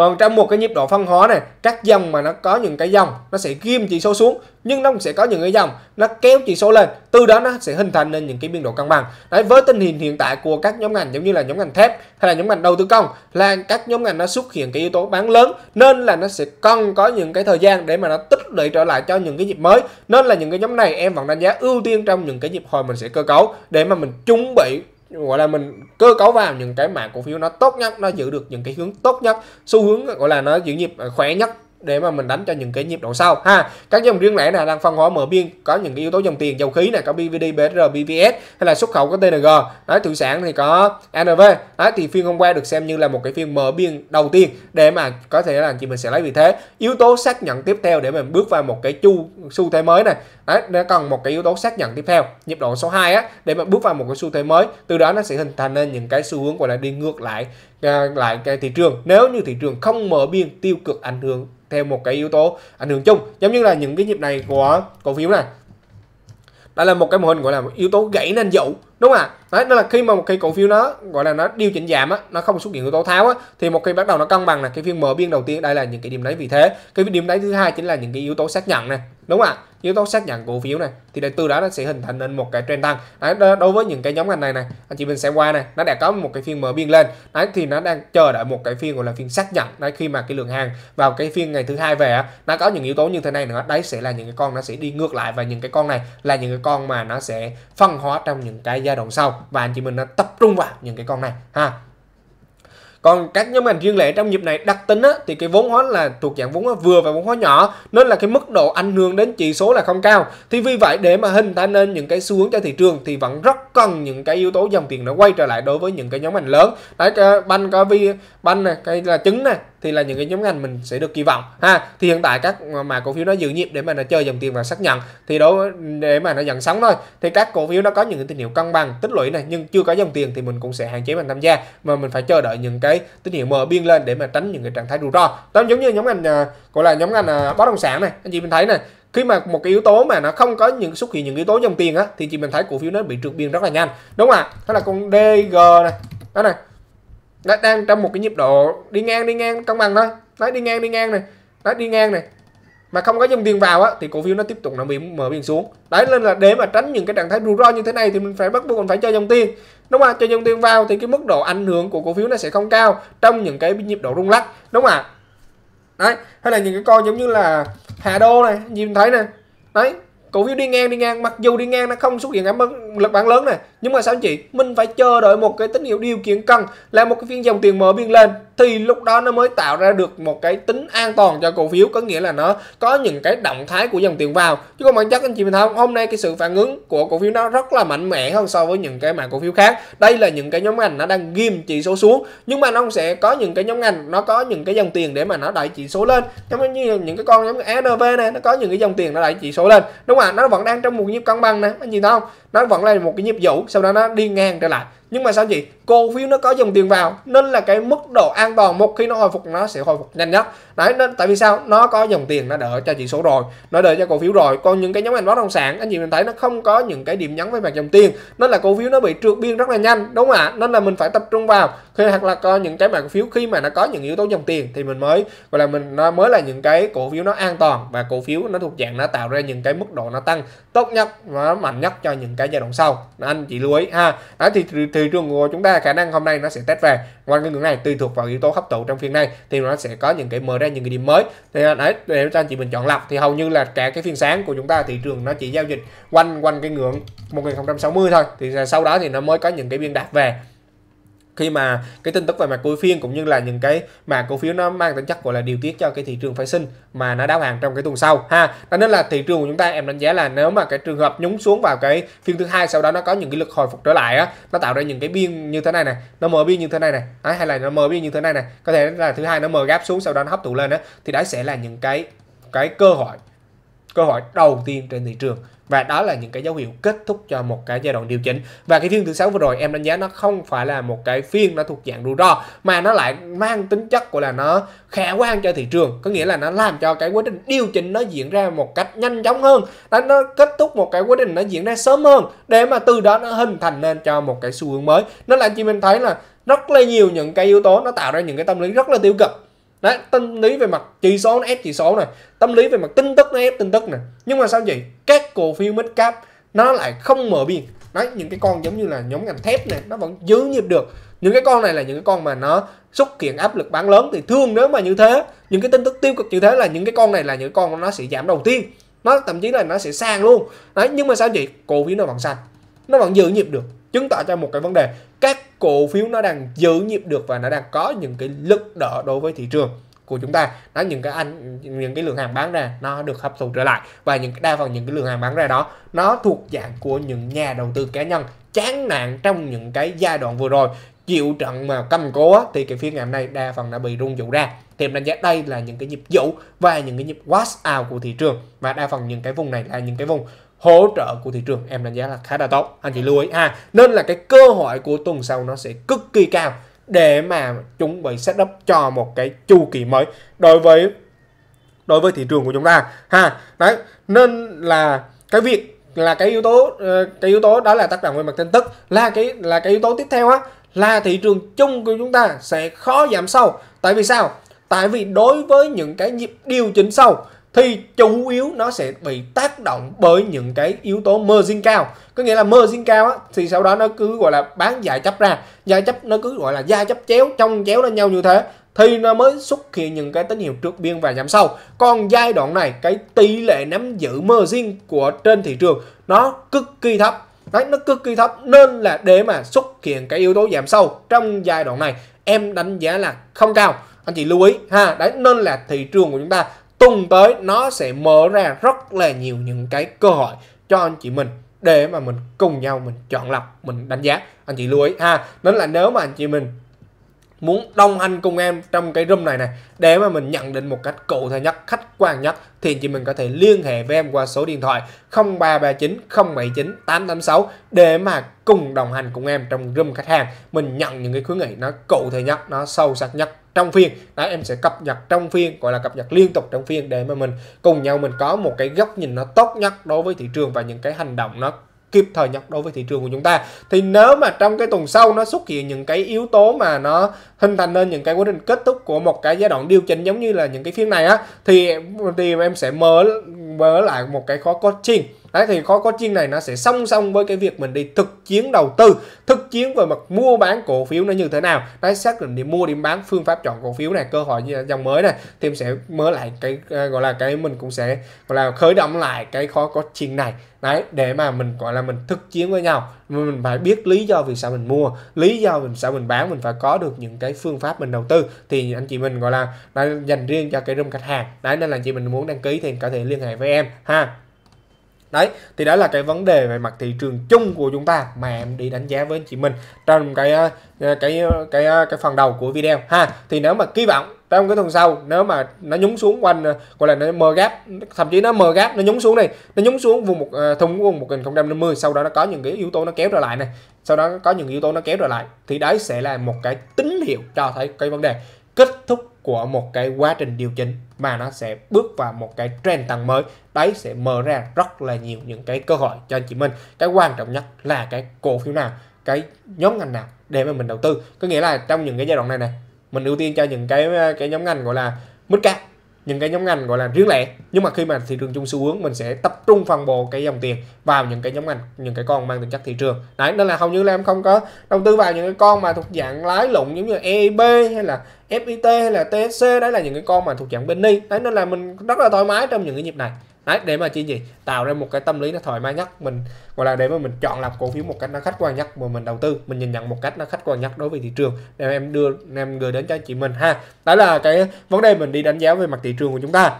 còn trong một cái nhịp độ phân hóa này các dòng mà nó có những cái dòng nó sẽ ghim chỉ số xuống nhưng nó cũng sẽ có những cái dòng nó kéo chỉ số lên từ đó nó sẽ hình thành nên những cái biên độ cân bằng đấy với tình hình hiện tại của các nhóm ngành giống như là nhóm ngành thép hay là nhóm ngành đầu tư công là các nhóm ngành nó xuất hiện cái yếu tố bán lớn nên là nó sẽ cần có những cái thời gian để mà nó tích lũy trở lại cho những cái nhịp mới nên là những cái nhóm này em vẫn đánh giá ưu tiên trong những cái nhịp hồi mình sẽ cơ cấu để mà mình chuẩn bị gọi là mình cơ cấu vào những cái mã cổ phiếu nó tốt nhất nó giữ được những cái hướng tốt nhất xu hướng gọi là nó giữ nhịp ờ, khỏe nhất để mà mình đánh cho những cái nhịp độ sau ha các dòng riêng lẻ này đang phân hóa mở biên có những cái yếu tố dòng tiền dầu khí này có BVD BR BVS hay là xuất khẩu có TNG đấy thủy sản thì có NV đấy thì phiên hôm qua được xem như là một cái phiên mở biên đầu tiên để mà có thể là chị mình sẽ lấy vị thế yếu tố xác nhận tiếp theo để mình bước vào một cái chu xu thế mới này đấy nó cần một cái yếu tố xác nhận tiếp theo nhịp độ số 2 á để mà bước vào một cái xu thế mới từ đó nó sẽ hình thành nên những cái xu hướng gọi là đi ngược lại lại cái thị trường nếu như thị trường không mở biên tiêu cực ảnh hưởng theo một cái yếu tố ảnh hưởng chung giống như là những cái nhịp này của cổ phiếu này đây là một cái mô hình gọi là yếu tố gãy nên dậu đúng không à? ạ đấy đó là khi mà một cái cổ phiếu nó gọi là nó điều chỉnh giảm á nó không xuất hiện yếu tố tháo á thì một khi bắt đầu nó cân bằng là cái phiên mở biên đầu tiên đây là những cái điểm đáy vì thế cái điểm đáy thứ hai chính là những cái yếu tố xác nhận này đúng không ạ yếu tố xác nhận cổ phiếu này thì để từ đó nó sẽ hình thành nên một cái trend tăng đấy, đối với những cái nhóm ngành này này anh chị mình sẽ qua này nó đã có một cái phiên mở biên lên đấy thì nó đang chờ đợi một cái phiên gọi là phiên xác nhận đấy khi mà cái lượng hàng vào cái phiên ngày thứ hai về á nó có những yếu tố như thế này nữa đấy sẽ là những cái con nó sẽ đi ngược lại và những cái con này là những cái con mà nó sẽ phân hóa trong những cái giá giai đoạn sau và anh chị mình đã tập trung vào những cái con này ha còn các nhóm ngành riêng lẻ trong nhịp này đặc tính á, thì cái vốn hóa là thuộc dạng vốn hóa vừa và vốn hóa nhỏ nên là cái mức độ ảnh hưởng đến chỉ số là không cao thì vì vậy để mà hình thành nên những cái xu hướng cho thị trường thì vẫn rất cần những cái yếu tố dòng tiền nó quay trở lại đối với những cái nhóm ngành lớn đấy banh có vi banh này cái là trứng này thì là những cái nhóm ngành mình sẽ được kỳ vọng ha thì hiện tại các mà cổ phiếu nó giữ nhịp để mà nó chơi dòng tiền và xác nhận thì đó để mà nó dần sóng thôi thì các cổ phiếu nó có những cái tín hiệu cân bằng tích lũy này nhưng chưa có dòng tiền thì mình cũng sẽ hạn chế mình tham gia mà mình phải chờ đợi những cái tín hiệu mở biên lên để mà tránh những cái trạng thái rủi ro đó giống như nhóm ngành à, gọi là nhóm ngành à, bất động sản này anh chị mình thấy này khi mà một cái yếu tố mà nó không có những xuất hiện những yếu tố dòng tiền á thì chị mình thấy cổ phiếu nó bị trượt biên rất là nhanh đúng không ạ đó là con DG này đó này đó, đang trong một cái nhịp độ đi ngang đi ngang công bằng thôi nói đi ngang đi ngang này đấy đi ngang này mà không có dòng tiền vào á thì cổ phiếu nó tiếp tục nó bị mở biên xuống đấy nên là để mà tránh những cái trạng thái rủi ro như thế này thì mình phải bắt buộc còn phải cho dòng tiền đúng không ạ cho dòng tiền vào thì cái mức độ ảnh hưởng của cổ phiếu nó sẽ không cao trong những cái nhịp độ rung lắc đúng không ạ đấy hay là những cái con giống như là hà đô này nhìn thấy này đấy cổ phiếu đi ngang đi ngang mặc dù đi ngang nó không xuất hiện cái mức lực bán lớn này nhưng mà sao anh chị mình phải chờ đợi một cái tín hiệu điều kiện cần là một cái phiên dòng tiền mở biên lên thì lúc đó nó mới tạo ra được một cái tính an toàn cho cổ phiếu có nghĩa là nó có những cái động thái của dòng tiền vào chứ còn bản chất anh chị mình không hôm nay cái sự phản ứng của cổ phiếu nó rất là mạnh mẽ hơn so với những cái mã cổ phiếu khác đây là những cái nhóm ngành nó đang ghim chỉ số xuống nhưng mà nó cũng sẽ có những cái nhóm ngành nó có những cái dòng tiền để mà nó đẩy chỉ số lên giống như những cái con giống ANV này nó có những cái dòng tiền nó đẩy chỉ số lên đúng không ạ nó vẫn đang trong một nhịp cân bằng này anh chị thấy không nó vẫn là một cái nhịp dũ sau đó nó đi ngang trở lại nhưng mà sao chị cổ phiếu nó có dòng tiền vào nên là cái mức độ an toàn một khi nó hồi phục nó sẽ hồi phục nhanh nhất đấy nên tại vì sao nó có dòng tiền nó đỡ cho chỉ số rồi nó đỡ cho cổ phiếu rồi còn những cái nhóm ngành bất động sản anh chị mình thấy nó không có những cái điểm nhấn về mặt dòng tiền nên là cổ phiếu nó bị trượt biên rất là nhanh đúng không ạ nên là mình phải tập trung vào khi hoặc là có những cái mã cổ phiếu khi mà nó có những yếu tố dòng tiền thì mình mới gọi là mình nó mới là những cái cổ phiếu nó an toàn và cổ phiếu nó thuộc dạng nó tạo ra những cái mức độ nó tăng tốt nhất và mạnh nhất cho những cái giai đoạn sau anh chị lưu ý ha đấy thì, thì thị trường của chúng ta khả năng hôm nay nó sẽ test về quanh cái ngưỡng này tùy thuộc vào yếu tố hấp thụ trong phiên này thì nó sẽ có những cái mở ra những cái điểm mới thì đấy để cho anh chị mình chọn lọc thì hầu như là cả cái phiên sáng của chúng ta thị trường nó chỉ giao dịch quanh quanh cái ngưỡng 1060 thôi thì sau đó thì nó mới có những cái biên đạt về khi mà cái tin tức về mặt cổ phiên cũng như là những cái mà cổ phiếu nó mang tính chất gọi là điều tiết cho cái thị trường phái sinh mà nó đáo hàng trong cái tuần sau ha đó nên là thị trường của chúng ta em đánh giá là nếu mà cái trường hợp nhúng xuống vào cái phiên thứ hai sau đó nó có những cái lực hồi phục trở lại á nó tạo ra những cái biên như thế này này nó mở biên như thế này này đấy, hay là nó mở biên như thế này này có thể là thứ hai nó mở gáp xuống sau đó nó hấp thụ lên á thì đấy sẽ là những cái cái cơ hội cơ hội đầu tiên trên thị trường và đó là những cái dấu hiệu kết thúc cho một cái giai đoạn điều chỉnh và cái phiên thứ sáu vừa rồi em đánh giá nó không phải là một cái phiên nó thuộc dạng rủi ro mà nó lại mang tính chất của là nó khả quan cho thị trường có nghĩa là nó làm cho cái quá trình điều chỉnh nó diễn ra một cách nhanh chóng hơn nó, nó kết thúc một cái quá trình nó diễn ra sớm hơn để mà từ đó nó hình thành nên cho một cái xu hướng mới nó là chị mình thấy là rất là nhiều những cái yếu tố nó tạo ra những cái tâm lý rất là tiêu cực đấy tâm lý về mặt chỉ số nó ép chỉ số này tâm lý về mặt tin tức nó ép tin tức này nhưng mà sao vậy các cổ phiếu mid cap nó lại không mở biên đấy những cái con giống như là nhóm ngành thép này nó vẫn giữ nhịp được những cái con này là những cái con mà nó xuất hiện áp lực bán lớn thì thường nếu mà như thế những cái tin tức tiêu cực như thế là những cái con này là những con nó sẽ giảm đầu tiên nó thậm chí là nó sẽ sang luôn đấy nhưng mà sao vậy cổ phiếu nó vẫn xanh nó vẫn giữ nhịp được chứng tỏ cho một cái vấn đề các cổ phiếu nó đang giữ nhịp được và nó đang có những cái lực đỡ đối với thị trường của chúng ta đó những cái anh những cái lượng hàng bán ra nó được hấp thụ trở lại và những đa phần những cái lượng hàng bán ra đó nó thuộc dạng của những nhà đầu tư cá nhân chán nản trong những cái giai đoạn vừa rồi chịu trận mà cầm cố thì cái phiên ngày hôm nay đa phần đã bị rung dụ ra thì em đánh giá đây là những cái nhịp dụ và những cái nhịp wash out của thị trường và đa phần những cái vùng này là những cái vùng hỗ trợ của thị trường em đánh giá là khá là tốt anh chị lưu ý ha nên là cái cơ hội của tuần sau nó sẽ cực kỳ cao để mà chuẩn bị setup cho một cái chu kỳ mới đối với đối với thị trường của chúng ta ha đấy nên là cái việc là cái yếu tố ờ, cái yếu tố đó là tác động về mặt tin tức là cái là cái yếu tố tiếp theo á là thị trường chung của chúng ta sẽ khó giảm sâu tại vì sao tại vì đối với những cái nhịp điều chỉnh sâu thì chủ yếu nó sẽ bị tác động bởi những cái yếu tố margin cao có nghĩa là margin cao á, thì sau đó nó cứ gọi là bán dài chấp ra dài chấp nó cứ gọi là gia chấp chéo trong chéo lên nhau như thế thì nó mới xuất hiện những cái tín hiệu trước biên và giảm sâu còn giai đoạn này cái tỷ lệ nắm giữ margin của trên thị trường nó cực kỳ thấp Đấy, nó cực kỳ thấp nên là để mà xuất hiện cái yếu tố giảm sâu trong giai đoạn này em đánh giá là không cao anh chị lưu ý ha đấy nên là thị trường của chúng ta tuần tới nó sẽ mở ra rất là nhiều những cái cơ hội cho anh chị mình để mà mình cùng nhau mình chọn lọc mình đánh giá anh chị lưu ý ha nên là nếu mà anh chị mình muốn đồng hành cùng em trong cái room này này để mà mình nhận định một cách cụ thể nhất, khách quan nhất thì chị mình có thể liên hệ với em qua số điện thoại 0339 079 886 để mà cùng đồng hành cùng em trong room khách hàng mình nhận những cái khuyến nghị nó cụ thể nhất, nó sâu sắc nhất trong phiên đó em sẽ cập nhật trong phiên gọi là cập nhật liên tục trong phiên để mà mình cùng nhau mình có một cái góc nhìn nó tốt nhất đối với thị trường và những cái hành động nó kịp thời nhất đối với thị trường của chúng ta thì nếu mà trong cái tuần sau nó xuất hiện những cái yếu tố mà nó hình thành nên những cái quá trình kết thúc của một cái giai đoạn điều chỉnh giống như là những cái phiên này á thì thì em sẽ mở mở lại một cái khóa coaching Đấy, thì khóa có chiên này nó sẽ song song với cái việc mình đi thực chiến đầu tư thực chiến về mặt mua bán cổ phiếu nó như thế nào đấy xác định điểm mua điểm bán phương pháp chọn cổ phiếu này cơ hội dòng mới này thì em sẽ mở lại cái ờ, gọi là cái mình cũng sẽ gọi là khởi động lại cái khóa có chiên này đấy để mà mình gọi là mình thực chiến với nhau mình phải biết lý do vì sao mình mua lý do vì sao mình bán mình phải có được những cái phương pháp mình đầu tư thì anh chị mình gọi là dành riêng cho cái room khách hàng đấy nên là anh chị mình muốn đăng ký thì có thể liên hệ với em ha đấy thì đó là cái vấn đề về mặt thị trường chung của chúng ta mà em đi đánh giá với anh chị mình trong cái ờ, cái ờ, cái ờ, cái, phần đầu của video ha thì nếu mà kỳ vọng trong cái tuần sau nếu mà nó nhúng xuống quanh gọi là nó mờ gáp thậm chí nó mờ gáp nó nhúng xuống này nó nhúng xuống vùng một thùng của vùng 1050 sau đó nó có những cái yếu tố nó kéo trở lại này sau đó có những yếu tố nó kéo trở lại thì đấy sẽ là một cái tín hiệu cho thấy cái vấn đề kết thúc của một cái quá trình điều chỉnh mà nó sẽ bước vào một cái trend tăng mới đấy sẽ mở ra rất là nhiều những cái cơ hội cho anh chị mình cái quan trọng nhất là cái cổ phiếu nào cái nhóm ngành nào để mà mình đầu tư có nghĩa là trong những cái giai đoạn này này mình ưu tiên cho những cái cái nhóm ngành gọi là mid cap những cái nhóm ngành gọi là riêng lẻ nhưng mà khi mà thị trường chung xu hướng mình sẽ tập trung phân bổ cái dòng tiền vào những cái nhóm ngành những cái con mang tính chất thị trường đấy nên là hầu như là em không có đầu tư vào những cái con mà thuộc dạng lái lụng giống như EIB hay là FIT hay là TSC đấy là những cái con mà thuộc dạng penny đấy nên là mình rất là thoải mái trong những cái nhịp này đấy để mà chi gì tạo ra một cái tâm lý nó thoải mái nhất mình gọi là để mà mình chọn lọc cổ phiếu một cách nó khách quan nhất mà mình đầu tư mình nhìn nhận một cách nó khách quan nhất đối với thị trường để em đưa em gửi đến cho chị mình ha đó là cái vấn đề mình đi đánh giá về mặt thị trường của chúng ta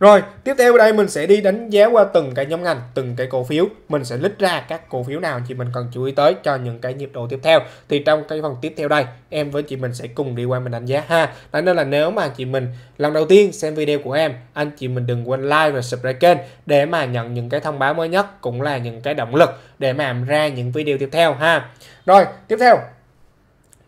rồi, tiếp theo đây mình sẽ đi đánh giá qua từng cái nhóm ngành, từng cái cổ phiếu. Mình sẽ list ra các cổ phiếu nào chị mình cần chú ý tới cho những cái nhịp độ tiếp theo. Thì trong cái phần tiếp theo đây, em với chị mình sẽ cùng đi qua mình đánh giá ha. Đó nên là nếu mà chị mình lần đầu tiên xem video của em, anh chị mình đừng quên like và subscribe kênh để mà nhận những cái thông báo mới nhất cũng là những cái động lực để mà làm ra những video tiếp theo ha. Rồi, tiếp theo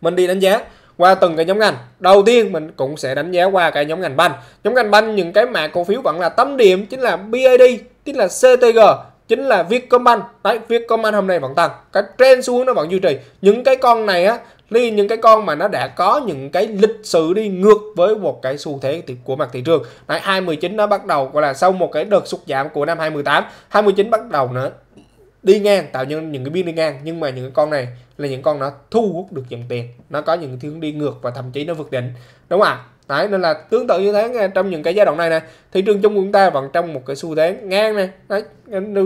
mình đi đánh giá qua từng cái nhóm ngành đầu tiên mình cũng sẽ đánh giá qua cái nhóm ngành banh nhóm ngành banh những cái mã cổ phiếu vẫn là tâm điểm chính là BID chính là CTG chính là Vietcombank đấy Vietcombank hôm nay vẫn tăng cái trend xuống nó vẫn duy trì những cái con này á đi những cái con mà nó đã có những cái lịch sử đi ngược với một cái xu thế của mặt thị trường đấy 2019 nó bắt đầu gọi là sau một cái đợt sụt giảm của năm 2018 2019 bắt đầu nữa đi ngang tạo những những cái biên đi ngang nhưng mà những cái con này là những con nó thu hút được dòng tiền nó có những thứ đi ngược và thậm chí nó vượt đỉnh đúng không ạ đấy nên là tương tự như thế trong những cái giai đoạn này nè thị trường chung của chúng ta vẫn trong một cái xu thế ngang nè đấy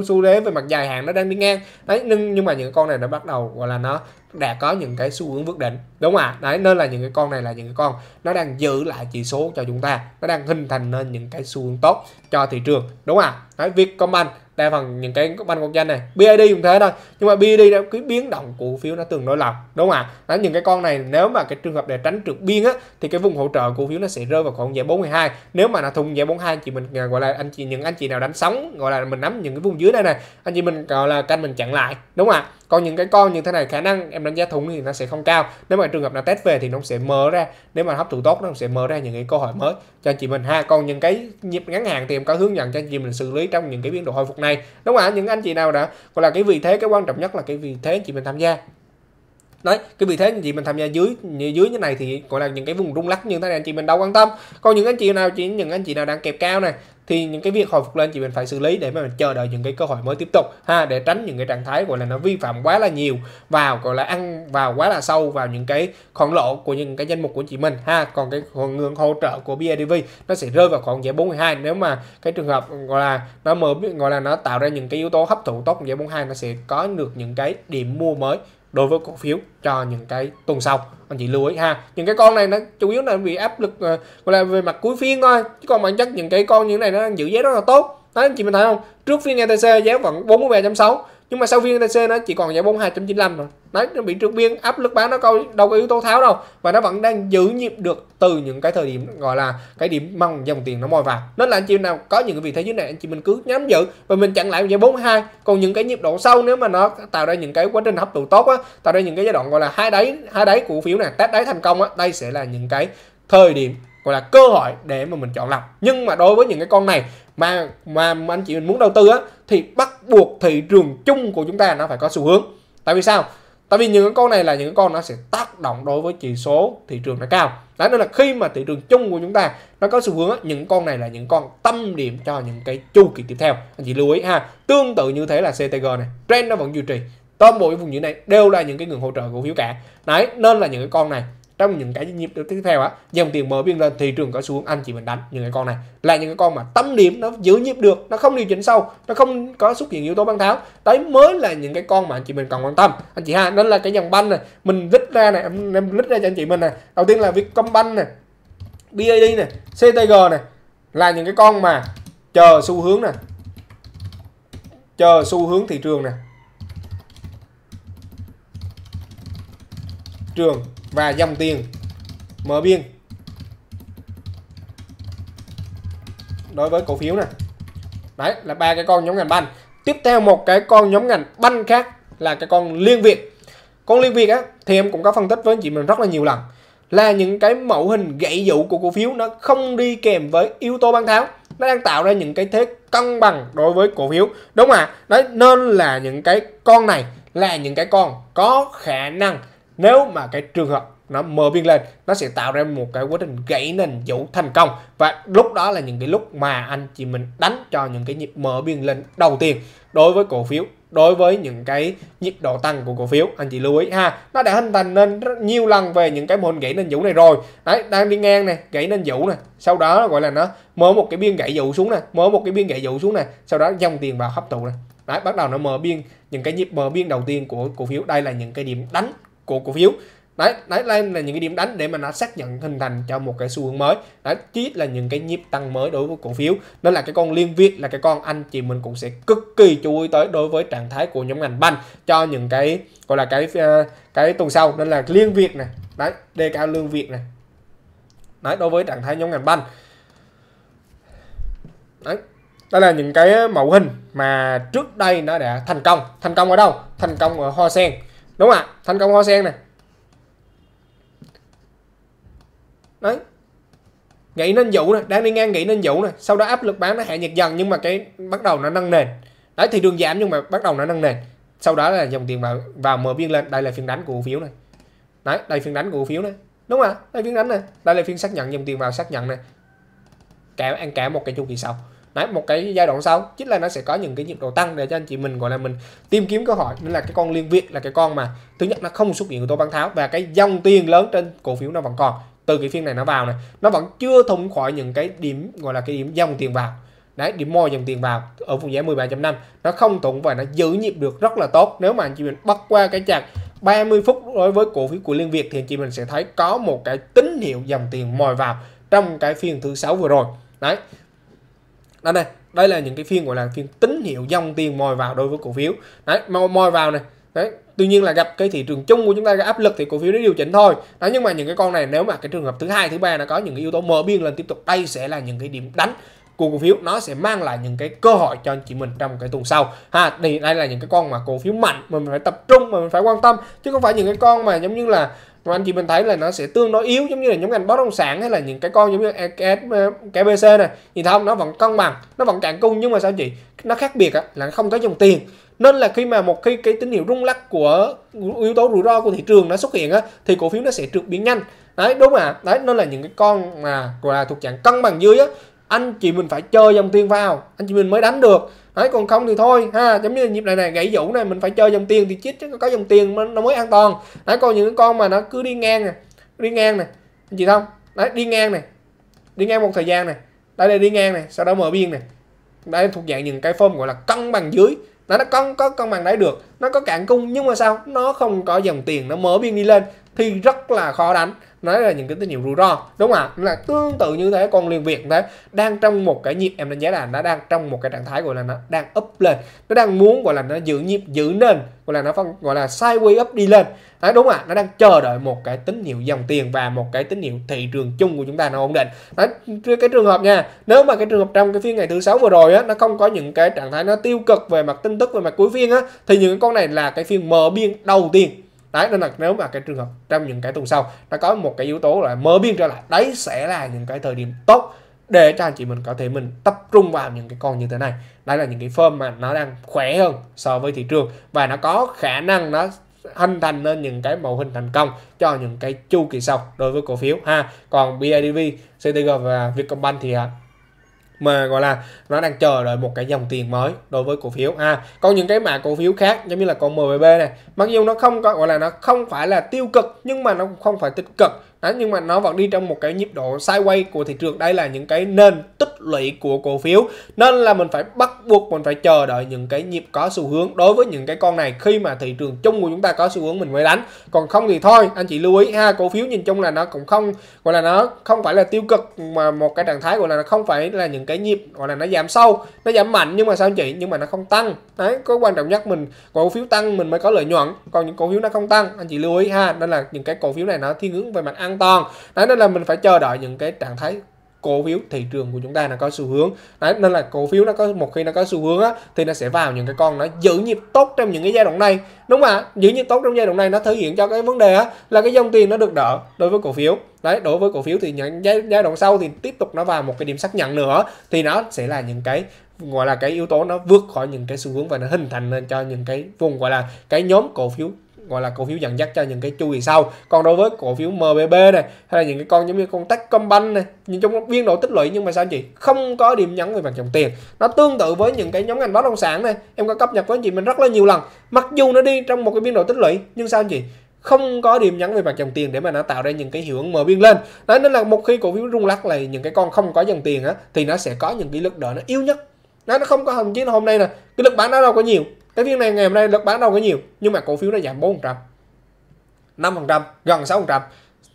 xu thế về mặt dài hạn nó đang đi ngang đấy nhưng nhưng mà những con này nó bắt đầu gọi là nó đã có những cái xu hướng vượt đỉnh đúng không ạ đấy nên là những cái con này là những cái con nó đang giữ lại chỉ số cho chúng ta nó đang hình thành nên những cái xu hướng tốt cho thị trường đúng không ạ đấy comment đa phần những cái banh quốc danh này BID cũng thế thôi nhưng mà BID đã cái biến động của phiếu nó tương đối lọc đúng không ạ à? những cái con này nếu mà cái trường hợp để tránh trượt biên á thì cái vùng hỗ trợ cổ phiếu nó sẽ rơi vào khoảng giải 42 nếu mà là thùng giải 42 chị mình à, gọi là anh chị những anh chị nào đánh sóng gọi là mình nắm những cái vùng dưới đây này anh chị mình gọi là canh mình chặn lại đúng không ạ à? còn những cái con như thế này khả năng em đánh giá thủng thì nó sẽ không cao nếu mà trường hợp nào test về thì nó sẽ mở ra nếu mà hấp thụ tốt nó sẽ mở ra những cái câu hỏi mới cho anh chị mình ha còn những cái nhịp ngắn hạn thì em có hướng dẫn cho anh chị mình xử lý trong những cái biến độ hồi phục này đúng không ạ những anh chị nào đã gọi là cái vị thế cái quan trọng nhất là cái vị thế chị mình tham gia đấy cái vị thế anh chị mình tham gia dưới dưới như này thì gọi là những cái vùng rung lắc như thế này anh chị mình đâu quan tâm còn những anh chị nào chỉ những anh chị nào đang kẹp cao này thì những cái việc hồi phục lên chị mình phải xử lý để mà mình chờ đợi những cái cơ hội mới tiếp tục ha để tránh những cái trạng thái gọi là nó vi phạm quá là nhiều vào gọi là ăn vào quá là sâu vào những cái khoản lỗ của những cái danh mục của chị mình ha còn cái ngưỡng hỗ trợ của BIDV nó sẽ rơi vào khoảng giải 42 nếu mà cái trường hợp gọi là nó mở gọi là nó tạo ra những cái yếu tố hấp thụ tốt của giải 42 nó sẽ có được những cái điểm mua mới đối với cổ phiếu cho những cái tuần sau anh chị lưu ý ha những cái con này nó chủ yếu là bị áp lực ờ, gọi là về mặt cuối phiên thôi chứ còn bản chất những cái con như thế này nó đang giữ giá rất là tốt đấy anh chị mình thấy không trước phiên ETC giá vẫn 43.6 nhưng mà sau phiên TC nó chỉ còn giải 4 2.95 rồi đấy nó bị trượt biên áp lực bán nó coi đâu có yếu tố tháo đâu và nó vẫn đang giữ nhịp được từ những cái thời điểm gọi là cái điểm mong dòng tiền nó mồi vào nên là anh chị nào có những cái vị thế dưới này anh chị mình cứ nhắm giữ và mình chặn lại giải 42 còn những cái nhịp độ sâu nếu mà nó tạo ra những cái quá trình hấp thụ tốt á tạo ra những cái giai đoạn gọi là hai đáy hai đáy cổ phiếu này test đáy thành công á đây sẽ là những cái thời điểm gọi là cơ hội để mà mình chọn lọc nhưng mà đối với những cái con này mà mà anh chị mình muốn đầu tư á thì bắt buộc thị trường chung của chúng ta nó phải có xu hướng tại vì sao tại vì những con này là những con nó sẽ tác động đối với chỉ số thị trường nó cao đó nên là khi mà thị trường chung của chúng ta nó có xu hướng á, những con này là những con tâm điểm cho những cái chu kỳ tiếp theo anh chị lưu ý ha tương tự như thế là CTG này trend nó vẫn duy trì toàn bộ cái vùng như này đều là những cái ngưỡng hỗ trợ cổ phiếu cả đấy nên là những cái con này trong những cái nhịp tiếp theo á dòng tiền mở biên lên thị trường có xuống anh chị mình đánh những cái con này là những cái con mà tâm điểm nó giữ nhịp được nó không điều chỉnh sâu nó không có xuất hiện yếu tố bán tháo đấy mới là những cái con mà anh chị mình cần quan tâm anh chị ha nên là cái dòng banh này mình lít ra này em, em lít ra cho anh chị mình này đầu tiên là việc công banh này BID này CTG này là những cái con mà chờ xu hướng này chờ xu hướng thị trường này trường và dòng tiền mở biên đối với cổ phiếu này đấy là ba cái con nhóm ngành banh tiếp theo một cái con nhóm ngành banh khác là cái con liên việt con liên việt á thì em cũng có phân tích với anh chị mình rất là nhiều lần là những cái mẫu hình gãy dụ của cổ phiếu nó không đi kèm với yếu tố bán tháo nó đang tạo ra những cái thế cân bằng đối với cổ phiếu đúng không ạ đấy nên là những cái con này là những cái con có khả năng nếu mà cái trường hợp nó mở biên lên nó sẽ tạo ra một cái quá trình gãy nền vũ thành công và lúc đó là những cái lúc mà anh chị mình đánh cho những cái nhịp mở biên lên đầu tiên đối với cổ phiếu đối với những cái nhịp độ tăng của cổ phiếu anh chị lưu ý ha nó đã hình thành nên rất nhiều lần về những cái môn gãy nền vũ này rồi đấy đang đi ngang này gãy nền vũ này sau đó gọi là nó mở một cái biên gãy vũ xuống này mở một cái biên gãy vũ xuống này sau đó dòng tiền vào hấp thụ này đấy bắt đầu nó mở biên những cái nhịp mở biên đầu tiên của cổ phiếu đây là những cái điểm đánh của cổ phiếu đấy đấy đây là những cái điểm đánh để mà nó xác nhận hình thành cho một cái xu hướng mới đấy chí là những cái nhịp tăng mới đối với cổ phiếu nên là cái con liên việt là cái con anh chị mình cũng sẽ cực kỳ chú ý tới đối với trạng thái của nhóm ngành banh cho những cái gọi là cái ờ, cái tuần sau nên là liên việt này đấy đề cao lương việt này đấy đối với trạng thái nhóm ngành banh đấy đây là những cái mẫu hình mà trước đây nó đã thành công thành công ở đâu thành công ở hoa sen đúng không ạ thành công hoa sen nè đấy nghĩ nên dụ nè đang đi ngang nghĩ nên dụ nè sau đó áp lực bán nó hạ nhiệt dần nhưng mà cái bắt đầu nó nâng nền đấy thì đường giảm nhưng mà bắt đầu nó nâng nền sau đó là dòng tiền vào vào mở biên lên đây là phiên đánh của cổ phiếu này đấy đây phiên đánh của cổ phiếu này đúng không ạ đây phiên đánh này đây là phiên xác nhận dòng tiền vào xác nhận này cả ăn cả một cái chu kỳ sau đấy một cái giai đoạn sau chính là nó sẽ có những cái nhịp độ tăng để cho anh chị mình gọi là mình tìm kiếm cơ hội nên là cái con liên việt là cái con mà thứ nhất nó không xuất hiện yếu tố bán tháo và cái dòng tiền lớn trên cổ phiếu nó vẫn còn từ cái phiên này nó vào này nó vẫn chưa thông khỏi những cái điểm gọi là cái điểm dòng tiền vào đấy điểm môi dòng tiền vào ở vùng giá 13.5 nó không thủng và nó giữ nhịp được rất là tốt nếu mà anh chị mình bắt qua cái chặt 30 phút đối với cổ phiếu của Liên Việt thì anh chị mình sẽ thấy có một cái tín hiệu dòng tiền mồi vào trong cái phiên thứ sáu vừa rồi đấy đây đây đây là những cái phiên gọi là phiên tín hiệu dòng tiền mồi vào đối với cổ phiếu đấy mồi vào này đấy tuy nhiên là gặp cái thị trường chung của chúng ta cái áp lực thì cổ phiếu nó điều chỉnh thôi đó nhưng mà những cái con này nếu mà cái trường hợp thứ hai thứ ba nó có những cái yếu tố mở biên lên tiếp tục đây sẽ là những cái điểm đánh của cổ phiếu nó sẽ mang lại những cái cơ hội cho anh chị mình trong cái tuần sau ha thì đây là những cái con mà cổ phiếu mạnh mà mình phải tập trung mà mình phải quan tâm chứ không phải những cái con mà giống như là mà anh chị mình thấy là nó sẽ tương đối yếu giống như là nhóm ngành bất động sản hay là những cái con giống như e- e- KBC này nhìn không nó vẫn cân bằng nó vẫn cạn cung nhưng mà sao chị nó khác biệt á, là không có dòng tiền nên là khi mà một khi cái tín hiệu rung lắc của yếu tố rủi ro của thị trường nó xuất hiện á thì cổ phiếu nó sẽ trượt biến nhanh đấy đúng à đấy nên là những cái con mà gọi là thuộc dạng cân bằng dưới á anh chị mình phải chơi dòng tiền vào anh chị mình mới đánh được đấy còn không thì thôi ha giống như nhịp này này gãy dũ này mình phải chơi dòng tiền thì chít chứ có dòng tiền nó mới an toàn đấy còn những con mà nó cứ đi ngang này đi ngang này anh chị không đấy đi ngang này đi ngang một thời gian này đây là đi ngang này sau đó mở biên này đây thuộc dạng những cái form gọi là cân bằng dưới nó nó cân có cân bằng đấy được nó có cạn cung nhưng mà sao nó không có dòng tiền nó mở biên đi lên thì rất là khó đánh nói là những cái tín hiệu rủi ro đúng không ạ là tương tự như thế con liên việt thế đang trong một cái nhịp em đánh giá là nó đang trong một cái trạng thái gọi là nó đang up lên nó đang muốn gọi là nó giữ nhịp giữ nền gọi là nó phân gọi là sideways up đi lên đấy đúng ạ nó đang chờ đợi một cái tín hiệu dòng tiền và một cái tín hiệu thị trường chung của chúng ta nó ổn định đấy cái trường hợp nha nếu mà cái trường hợp trong cái phiên ngày thứ sáu vừa rồi á nó không có những cái trạng thái nó tiêu cực về mặt tin tức về mặt cuối phiên á thì những con này là cái phiên mở biên đầu tiên đấy nên là nếu mà cái trường hợp trong những cái tuần sau nó có một cái yếu tố là mở biên trở lại đấy sẽ là những cái thời điểm tốt để cho anh chị mình có thể mình tập trung vào những cái con như thế này đây là những cái firm mà nó đang khỏe hơn so với thị trường và nó có khả năng nó hình thành nên những cái mẫu hình thành công cho những cái chu kỳ sau đối với cổ phiếu ha còn bidv ctg và vietcombank thì à, mà gọi là nó đang chờ đợi một cái dòng tiền mới đối với cổ phiếu à còn những cái mã cổ phiếu khác giống như là con MBB này mặc dù nó không có gọi là nó không phải là tiêu cực nhưng mà nó cũng không phải tích cực đó, nhưng mà nó vẫn đi trong một cái nhịp độ sideways của thị trường đây là những cái nền tích lũy của cổ phiếu nên là mình phải bắt buộc mình phải chờ đợi những cái nhịp có xu hướng đối với những cái con này khi mà thị trường chung của chúng ta có xu hướng mình mới đánh còn không thì thôi anh chị lưu ý ha cổ phiếu nhìn chung là nó cũng không gọi là nó không phải là tiêu cực mà một cái trạng thái gọi là nó không phải là những cái nhịp gọi là nó giảm sâu nó giảm mạnh nhưng mà sao anh chị nhưng mà nó không tăng đấy có quan trọng nhất mình cổ phiếu tăng mình mới có lợi nhuận còn những cổ phiếu nó không tăng anh chị lưu ý ha nên là những cái cổ phiếu này nó thiên hướng về mặt ăn an toàn đấy nên là mình phải chờ đợi những cái trạng thái cổ phiếu thị trường của chúng ta nó có xu hướng đấy nên là cổ phiếu nó có một khi nó có xu hướng á thì nó sẽ vào những cái con nó giữ nhịp tốt trong những cái giai đoạn này đúng không ạ giữ nhịp tốt trong giai đoạn này nó thể hiện cho cái vấn đề á là cái dòng tiền nó được đỡ đối với cổ phiếu đấy đối với cổ phiếu thì những giai, giai đoạn sau thì tiếp tục nó vào một cái điểm xác nhận nữa thì nó sẽ là những cái gọi là cái yếu tố nó vượt khỏi những cái xu hướng và nó hình thành lên cho những cái vùng gọi là cái nhóm cổ phiếu gọi là cổ phiếu dẫn dắt cho những cái chu kỳ sau còn đối với cổ phiếu MBB này hay là những cái con giống như con Techcombank này những trong biên độ tích lũy nhưng mà sao chị không có điểm nhấn về mặt dòng tiền nó tương tự với những cái nhóm ngành bất động sản này em có cập nhật với anh chị mình rất là nhiều lần mặc dù nó đi trong một cái biên độ tích lũy nhưng sao anh chị không có điểm nhấn về mặt dòng tiền để mà nó tạo ra những cái hiệu ứng mở biên lên đó nên là một khi cổ phiếu rung lắc là những cái con không có dòng tiền á thì nó sẽ có những cái lực đỡ nó yếu nhất nó nó không có thậm chí hôm nay nè cái lực bán nó đâu có nhiều cái phiên này ngày hôm nay lực bán đâu có nhiều nhưng mà cổ phiếu nó giảm 4%, 5%, gần 6%.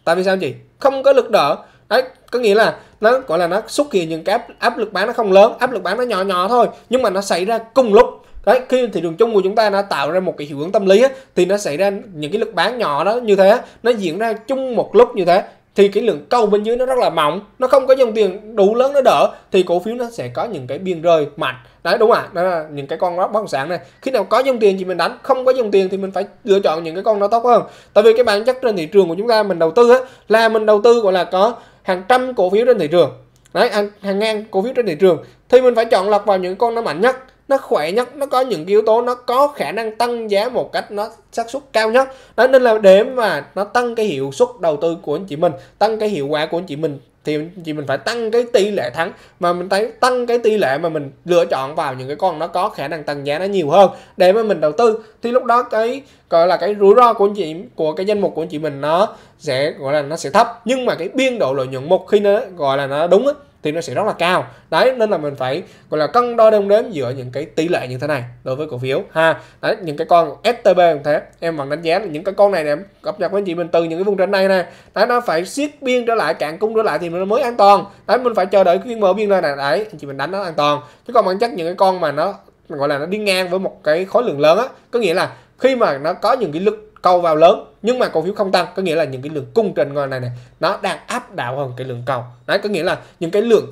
Tại vì sao chị? Không có lực đỡ. Đấy, có nghĩa là nó gọi là nó xuất hiện những cái áp lực bán nó không lớn, áp lực bán nó nhỏ nhỏ thôi, nhưng mà nó xảy ra cùng lúc đấy khi thị trường chung của chúng ta nó tạo ra một cái hiệu ứng tâm lý á, thì nó xảy ra những cái lực bán nhỏ đó như thế nó diễn ra chung một lúc như thế thì cái lượng cầu bên dưới nó rất là mỏng nó không có dòng tiền đủ lớn nó đỡ thì cổ phiếu nó sẽ có những cái biên rơi mạnh đấy đúng ạ à, đó là những cái con đó bất động sản này khi nào có dòng tiền thì mình đánh không có dòng tiền thì mình phải lựa chọn những cái con nó tốt hơn tại vì cái bản chất trên thị trường của chúng ta mình đầu tư á, là mình đầu tư gọi là có hàng trăm cổ phiếu trên thị trường đấy hàng, hàng ngàn cổ phiếu trên thị trường thì mình phải chọn lọc vào những con nó mạnh nhất nó khỏe nhất nó có những yếu tố nó có khả năng tăng giá một cách nó xác suất cao nhất đó nên là để mà nó tăng cái hiệu suất đầu tư của anh chị mình tăng cái hiệu quả của anh chị mình thì chị mình phải tăng cái tỷ lệ thắng mà mình thấy tăng cái tỷ lệ mà mình lựa chọn vào những cái con nó có khả năng tăng giá nó nhiều hơn để mà mình đầu tư thì lúc đó cái gọi là cái rủi ro của chị của cái danh mục của chị mình nó sẽ gọi là nó sẽ thấp nhưng mà cái biên độ lợi nhuận một khi nó gọi là nó đúng á thì nó sẽ rất là cao đấy nên là mình phải gọi là cân đo đong đếm giữa những cái tỷ lệ như thế này đối với cổ phiếu ha đấy những cái con STB cũng thế em vẫn đánh giá là những cái con này, này em cập nhật với anh chị mình từ những cái vùng trên này nè đấy nó phải siết biên trở lại cạn cung trở lại thì nó mới an toàn đấy mình phải chờ đợi khi mở biên lên này đấy anh chị mình đánh nó an toàn chứ còn bản chất những cái con mà nó gọi là nó đi ngang với một cái khối lượng lớn á có nghĩa là khi mà nó có những cái lực cầu vào lớn nhưng mà cổ phiếu không tăng có nghĩa là những cái lượng cung trên ngoài này này nó đang áp đảo hơn cái lượng cầu đấy có nghĩa là những cái lượng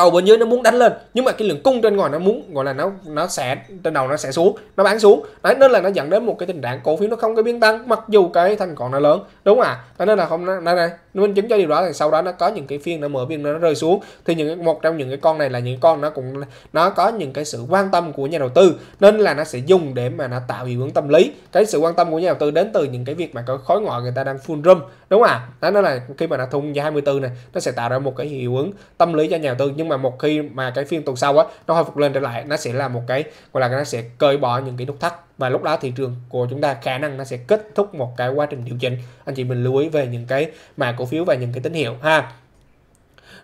cầu bên dưới nó muốn đánh lên nhưng mà cái lượng cung trên ngoài nó muốn gọi là nó nó sẽ trên đầu nó sẽ xuống nó bán xuống đấy nên là nó dẫn đến một cái tình trạng cổ phiếu nó không có biến tăng mặc dù cái thanh còn nó lớn đúng không ạ à? nên là không nó này minh chứng cho điều đó thì sau đó nó có những cái phiên nó mở biên nó rơi xuống thì những một trong những cái con này là những con nó cũng nó có những cái sự quan tâm của nhà đầu tư nên là nó sẽ dùng để mà nó tạo hiệu ứng tâm lý cái sự quan tâm của nhà đầu tư đến từ những cái việc mà có khối ngoại người ta đang full room đúng không ạ à? đó nên là khi mà nó thung giá 24 này nó sẽ tạo ra một cái hiệu ứng tâm lý cho nhà đầu tư nhưng mà một khi mà cái phiên tuần sau á nó hồi phục lên trở lại nó sẽ là một cái gọi là nó sẽ cởi bỏ những cái nút thắt và lúc đó thị trường của chúng ta khả năng nó sẽ kết thúc một cái quá trình điều chỉnh anh chị mình lưu ý về những cái mà cổ phiếu và những cái tín hiệu ha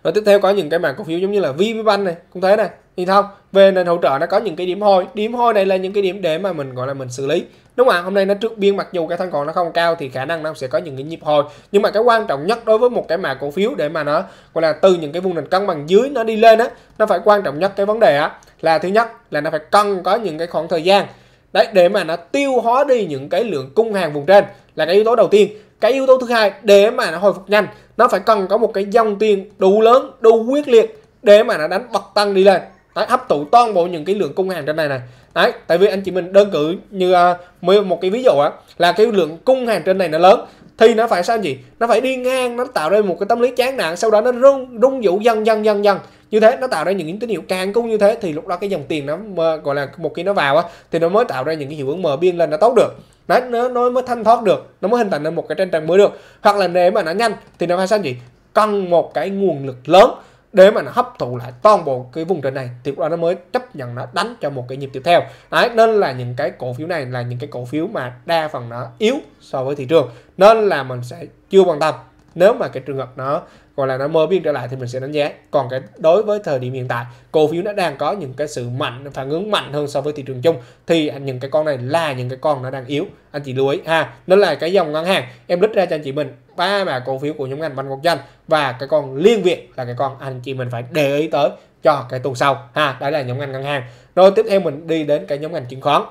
rồi tiếp theo có những cái mã cổ phiếu giống như là VPBank này cũng thế này thì không về nền hỗ trợ nó có những cái điểm hồi điểm hồi này là những cái điểm để mà mình gọi là mình xử lý đúng không ạ hôm nay nó trước biên mặc dù cái thanh còn nó không cao thì khả năng nó sẽ có những cái nhịp hồi nhưng mà cái quan trọng nhất đối với một cái mã cổ phiếu để mà nó gọi là từ những cái vùng nền cân bằng dưới nó đi lên á nó phải quan trọng nhất cái vấn đề á là thứ nhất là nó phải cần có những cái khoảng thời gian đấy để mà nó tiêu hóa đi những cái lượng cung hàng vùng trên là cái yếu tố đầu tiên cái yếu tố thứ hai để mà nó hồi phục nhanh nó phải cần có một cái dòng tiền đủ lớn đủ quyết liệt để mà nó đánh bật tăng đi lên đấy, hấp thụ toàn bộ những cái lượng cung hàng trên này này đấy tại vì anh chị mình đơn cử như à, một cái ví dụ á là cái lượng cung hàng trên này nó lớn thì nó phải sao gì nó phải đi ngang nó tạo ra một cái tâm lý chán nản sau đó nó rung rung dụ dần dần dần dần như thế nó tạo ra những tín hiệu càng cung như thế thì lúc đó cái dòng tiền nó gọi là một khi nó vào á thì nó mới tạo ra những cái hiệu ứng mở biên lên nó tốt được đấy nó, nó mới thanh thoát được nó mới hình thành nên một cái tranh trạng mới được hoặc là nếu mà nó nhanh thì nó phải sao gì cần một cái nguồn lực lớn để mà nó hấp thụ lại toàn bộ cái vùng trời này thì lúc nó mới chấp nhận nó đánh cho một cái nhịp tiếp theo đấy nên là những cái cổ phiếu này là những cái cổ phiếu mà đa phần nó yếu so với thị trường nên là mình sẽ chưa quan tâm nếu mà cái trường hợp nó gọi là nó mơ biên trở lại thì mình sẽ đánh giá còn cái đối với thời điểm hiện tại cổ phiếu nó đang có những cái sự mạnh phản ứng mạnh hơn so với thị trường chung thì những cái con này là những cái con nó đang yếu anh chị lưu ý ha à, nó là cái dòng ngân hàng em lít ra cho anh chị mình ba mã cổ phiếu của nhóm ngành văn quốc doanh và cái con liên việt là cái con anh chị mình phải để ý tới cho cái tuần sau ha đấy là nhóm ngành ngân hàng rồi tiếp theo mình đi đến cái nhóm ngành chứng khoán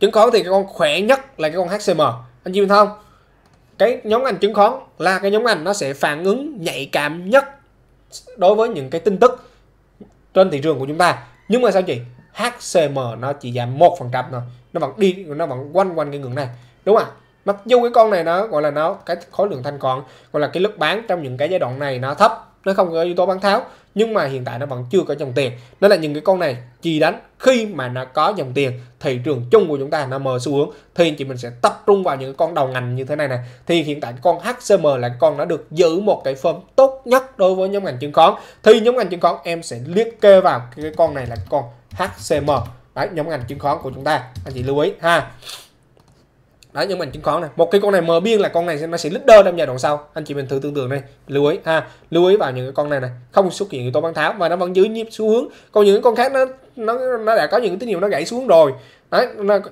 chứng khoán thì cái con khỏe nhất là cái con HCM anh chị mình không cái nhóm ngành chứng khoán là cái nhóm ngành nó sẽ phản ứng nhạy cảm nhất đối với những cái tin tức trên thị trường của chúng ta nhưng mà sao chị HCM nó chỉ giảm một phần trăm thôi nó vẫn đi nó vẫn quanh quanh cái ngưỡng này đúng không ạ mặc dù cái con này nó gọi là nó cái khối lượng thanh còn gọi là cái lực bán trong những cái giai đoạn này nó thấp nó không có yếu tố bán tháo nhưng mà hiện tại nó vẫn chưa có dòng tiền đó là những cái con này chỉ đánh khi mà nó có dòng tiền thị trường chung của chúng ta nó mờ xu hướng thì chị mình sẽ tập trung vào những con đầu ngành như thế này này thì hiện tại con HCM là con đã được giữ một cái form tốt nhất đối với nhóm ngành chứng khoán thì nhóm ngành chứng khoán em sẽ liệt kê vào cái con này là con HCM đấy nhóm ngành chứng khoán của chúng ta anh chị lưu ý ha đấy những mảnh chứng khoán này một cái con này mở biên là con này nó sẽ leader trong giai đoạn sau anh chị mình thử tương tượng này lưu ý ha lưu ý vào những cái con này này không xuất hiện yếu tố bán tháo và nó vẫn giữ nhịp xu hướng còn những con khác nó nó nó đã có những tín hiệu nó gãy xuống rồi đấy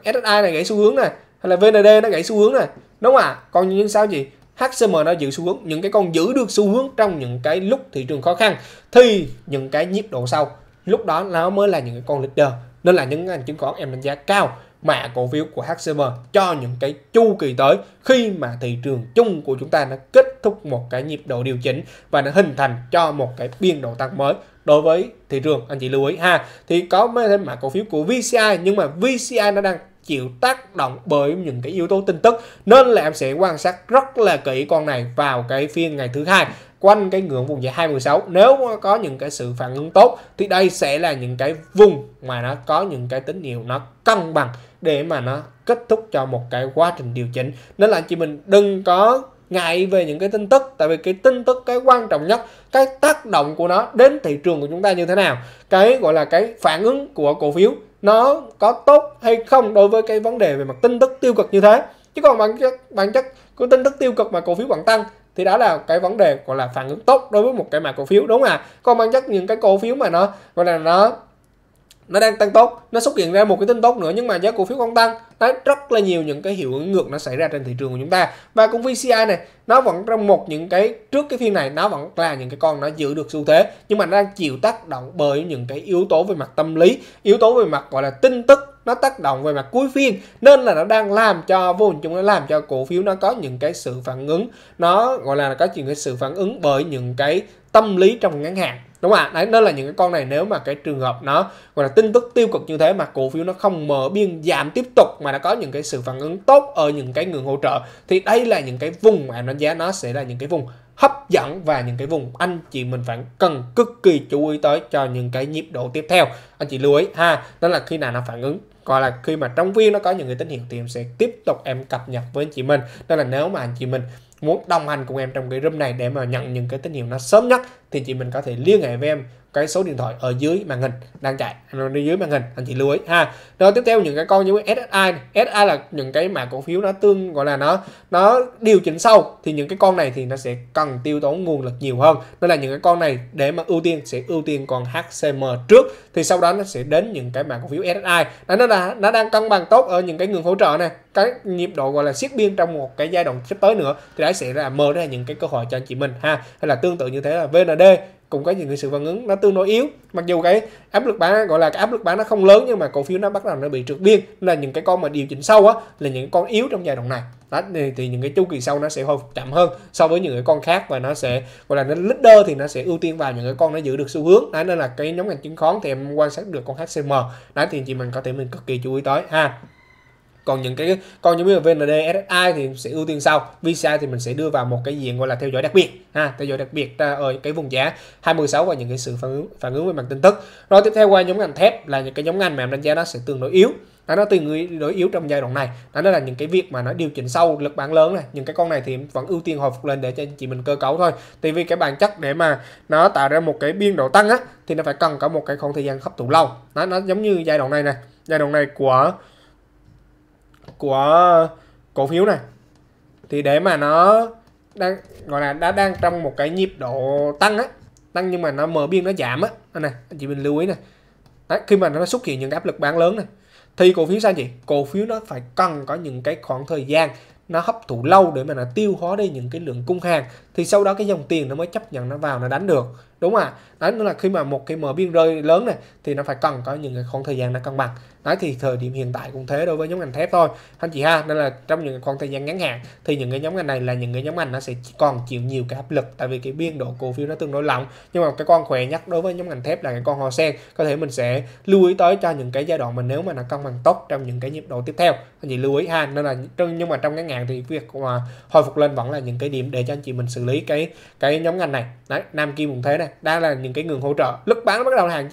SSI này gãy xu hướng này hay là VND nó gãy xu hướng này đúng không ạ còn những sao gì HCM nó giữ xu hướng những cái con giữ được xu hướng trong những cái lúc thị trường khó khăn thì những cái nhịp độ sau lúc đó nó mới là những cái con leader nên là những ngành chứng khoán em đánh giá cao mã cổ phiếu của HCM cho những cái chu kỳ tới khi mà thị trường chung của chúng ta nó kết thúc một cái nhịp độ điều chỉnh và nó hình thành cho một cái biên độ tăng mới đối với thị trường anh chị lưu ý ha thì có thêm mã cổ phiếu của VCI nhưng mà VCI nó đang chịu tác động bởi những cái yếu tố tin tức nên là em sẽ quan sát rất là kỹ con này vào cái phiên ngày thứ hai quanh cái ngưỡng vùng giá 216 nếu có những cái sự phản ứng tốt thì đây sẽ là những cái vùng mà nó có những cái tín hiệu nó cân bằng để mà nó kết thúc cho một cái quá trình điều chỉnh nên là chị mình đừng có ngại về những cái tin tức tại vì cái tin tức cái quan trọng nhất cái tác động của nó đến thị trường của chúng ta như thế nào cái gọi là cái phản ứng của cổ phiếu nó có tốt hay không đối với cái vấn đề về mặt tin tức tiêu cực như thế chứ còn bản chất bản chất của tin tức tiêu cực mà cổ phiếu vẫn tăng thì đó là cái vấn đề gọi là phản ứng tốt đối với một cái mã cổ phiếu đúng không ạ còn bản chất những cái cổ phiếu mà nó gọi là nó nó đang tăng tốt nó xuất hiện ra một cái tin tốt nữa nhưng mà giá cổ phiếu không tăng đấy rất là nhiều những cái hiệu ứng ngược nó xảy ra trên thị trường của chúng ta và cũng VCI này nó vẫn trong một những cái trước cái phiên này nó vẫn là những cái con nó giữ được xu thế nhưng mà nó đang chịu tác động bởi những cái yếu tố về mặt tâm lý yếu tố về mặt gọi là tin tức nó tác động về mặt cuối phiên nên là nó đang làm cho vô hình chung nó làm cho cổ phiếu nó có những cái sự phản ứng nó gọi là có những cái sự phản ứng bởi những cái tâm lý trong ngắn hạn đúng không ạ đấy đó là những cái con này nếu mà cái trường hợp nó gọi là tin tức tiêu cực như thế mà cổ phiếu nó không mở biên giảm tiếp tục mà đã có những cái sự phản ứng tốt ở những cái ngưỡng hỗ trợ thì đây là những cái vùng mà đánh giá nó sẽ là những cái vùng hấp dẫn và những cái vùng anh chị mình phải cần cực kỳ chú ý tới cho những cái nhịp độ tiếp theo anh chị lưu ý ha đó là khi nào nó phản ứng gọi là khi mà trong viên nó có những cái tín hiệu thì em sẽ tiếp tục em cập nhật với anh chị mình đó là nếu mà anh chị mình muốn đồng hành cùng em trong cái room này để mà nhận những cái tín hiệu nó sớm nhất thì chị mình có thể liên hệ với em cái số điện thoại ở dưới màn hình đang chạy đi dưới màn hình anh chị lưu ý ha rồi tiếp theo những cái con như SSI SSI là những cái mà cổ phiếu nó tương gọi là nó nó điều chỉnh sâu thì những cái con này thì nó sẽ cần tiêu tốn nguồn lực nhiều hơn nên là những cái con này để mà ưu tiên sẽ ưu tiên còn HCM trước thì sau đó nó sẽ đến những cái mã cổ phiếu SSI đó nó là nó đang cân bằng tốt ở những cái ngưỡng hỗ trợ này cái nhịp độ gọi là siết biên trong một cái giai đoạn sắp tới nữa thì đấy sẽ là mở ra những cái cơ hội cho anh chị mình ha hay là tương tự như thế là VND cũng có những cái sự phản ứng nó tương đối yếu mặc dù cái áp lực bán gọi là cái áp lực bán nó không lớn nhưng mà cổ phiếu nó bắt đầu nó bị trượt biên là những cái con mà điều chỉnh sâu á là những con yếu trong giai đoạn này đó thì, thì những cái chu kỳ sau nó sẽ hồi phục chậm hơn so với những cái con khác và nó sẽ gọi là nó leader thì nó sẽ ưu tiên vào những cái con nó giữ được xu hướng đó nên là cái nhóm ngành chứng khoán thì em quan sát được con HCM đó thì chị mình có thể mình cực kỳ chú ý tới ha còn những cái còn những cái VND SSI thì sẽ ưu tiên sau VCI thì mình sẽ đưa vào một cái diện gọi là theo dõi đặc biệt ha theo dõi đặc biệt à, ở cái vùng giá 26 và những cái sự phản ứng phản ứng về mặt tin tức rồi tiếp theo qua nhóm ngành thép là những cái nhóm ngành mà em đánh giá nó sẽ tương đối yếu đó nó tương đối yếu trong giai đoạn này đó là những cái việc mà nó điều chỉnh sâu lực bán lớn này những cái con này thì vẫn ưu tiên hồi phục lên để cho chị mình cơ cấu thôi tại vì cái bản chất để mà nó tạo ra một cái biên độ tăng á thì nó phải cần có một cái khoảng thời gian hấp thụ lâu đó, nó giống như giai đoạn này này, giai đoạn này của của cổ phiếu này thì để mà nó đang gọi là đã đang trong một cái nhịp độ tăng á tăng nhưng mà nó mở biên nó giảm á anh này anh chị mình lưu ý này Đấy, khi mà nó xuất hiện những áp lực bán lớn này thì cổ phiếu sao chị cổ phiếu nó phải cần có những cái khoảng thời gian nó hấp thụ lâu để mà nó tiêu hóa đi những cái lượng cung hàng thì sau đó cái dòng tiền nó mới chấp nhận nó vào nó đánh được đúng không ạ à? đó là khi mà một cái mở biên rơi lớn này thì nó phải cần có những cái khoảng thời gian nó cân bằng đấy thì thời điểm hiện tại cũng thế đối với nhóm ngành thép thôi anh chị ha nên là trong những khoảng thời gian ngắn hạn thì những cái nhóm ngành này là những cái nhóm ngành nó sẽ còn chịu nhiều cái áp lực tại vì cái biên độ cổ phiếu nó tương đối lỏng nhưng mà cái con khỏe nhất đối với nhóm ngành thép là cái con hoa sen có thể mình sẽ lưu ý tới cho những cái giai đoạn mình nếu mà nó cân bằng tốt trong những cái nhịp độ tiếp theo anh chị lưu ý ha nên là nhưng mà trong ngắn hạn thì việc mà hồi phục lên vẫn là những cái điểm để cho anh chị mình xử lý cái cái nhóm ngành này đấy nam kim cũng thế này đang là những cái ngừng hỗ trợ lúc bán bắt đầu hàng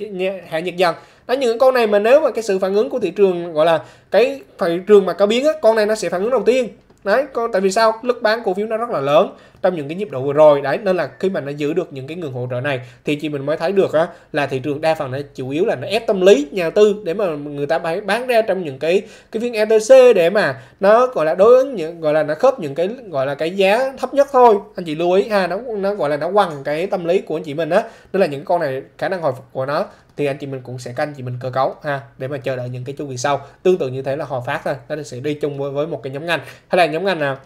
hàng nhật dần đó những con này mà nếu mà cái sự phản ứng của thị trường gọi là cái thị trường mà có biến á, con này nó sẽ phản ứng đầu tiên đấy con tại vì sao lực bán cổ phiếu nó rất là lớn trong những cái nhịp độ vừa rồi đấy nên là khi mà nó giữ được những cái ngừng hỗ trợ này thì chị mình mới thấy được á, là thị trường đa phần là chủ yếu là nó ép tâm lý nhà tư để mà người ta bán bán ra trong những cái cái phiên ETC để mà nó gọi là đối ứng những gọi là nó khớp những cái gọi là cái giá thấp nhất thôi anh chị lưu ý ha nó nó gọi là nó quăng cái tâm lý của anh chị mình á nên là những con này khả năng hồi phục của nó thì anh chị mình cũng sẽ canh anh chị mình cơ cấu ha để mà chờ đợi những cái chu kỳ sau tương tự như thế là hòa phát thôi nó sẽ đi chung với, với một cái nhóm ngành hay là nhóm ngành nào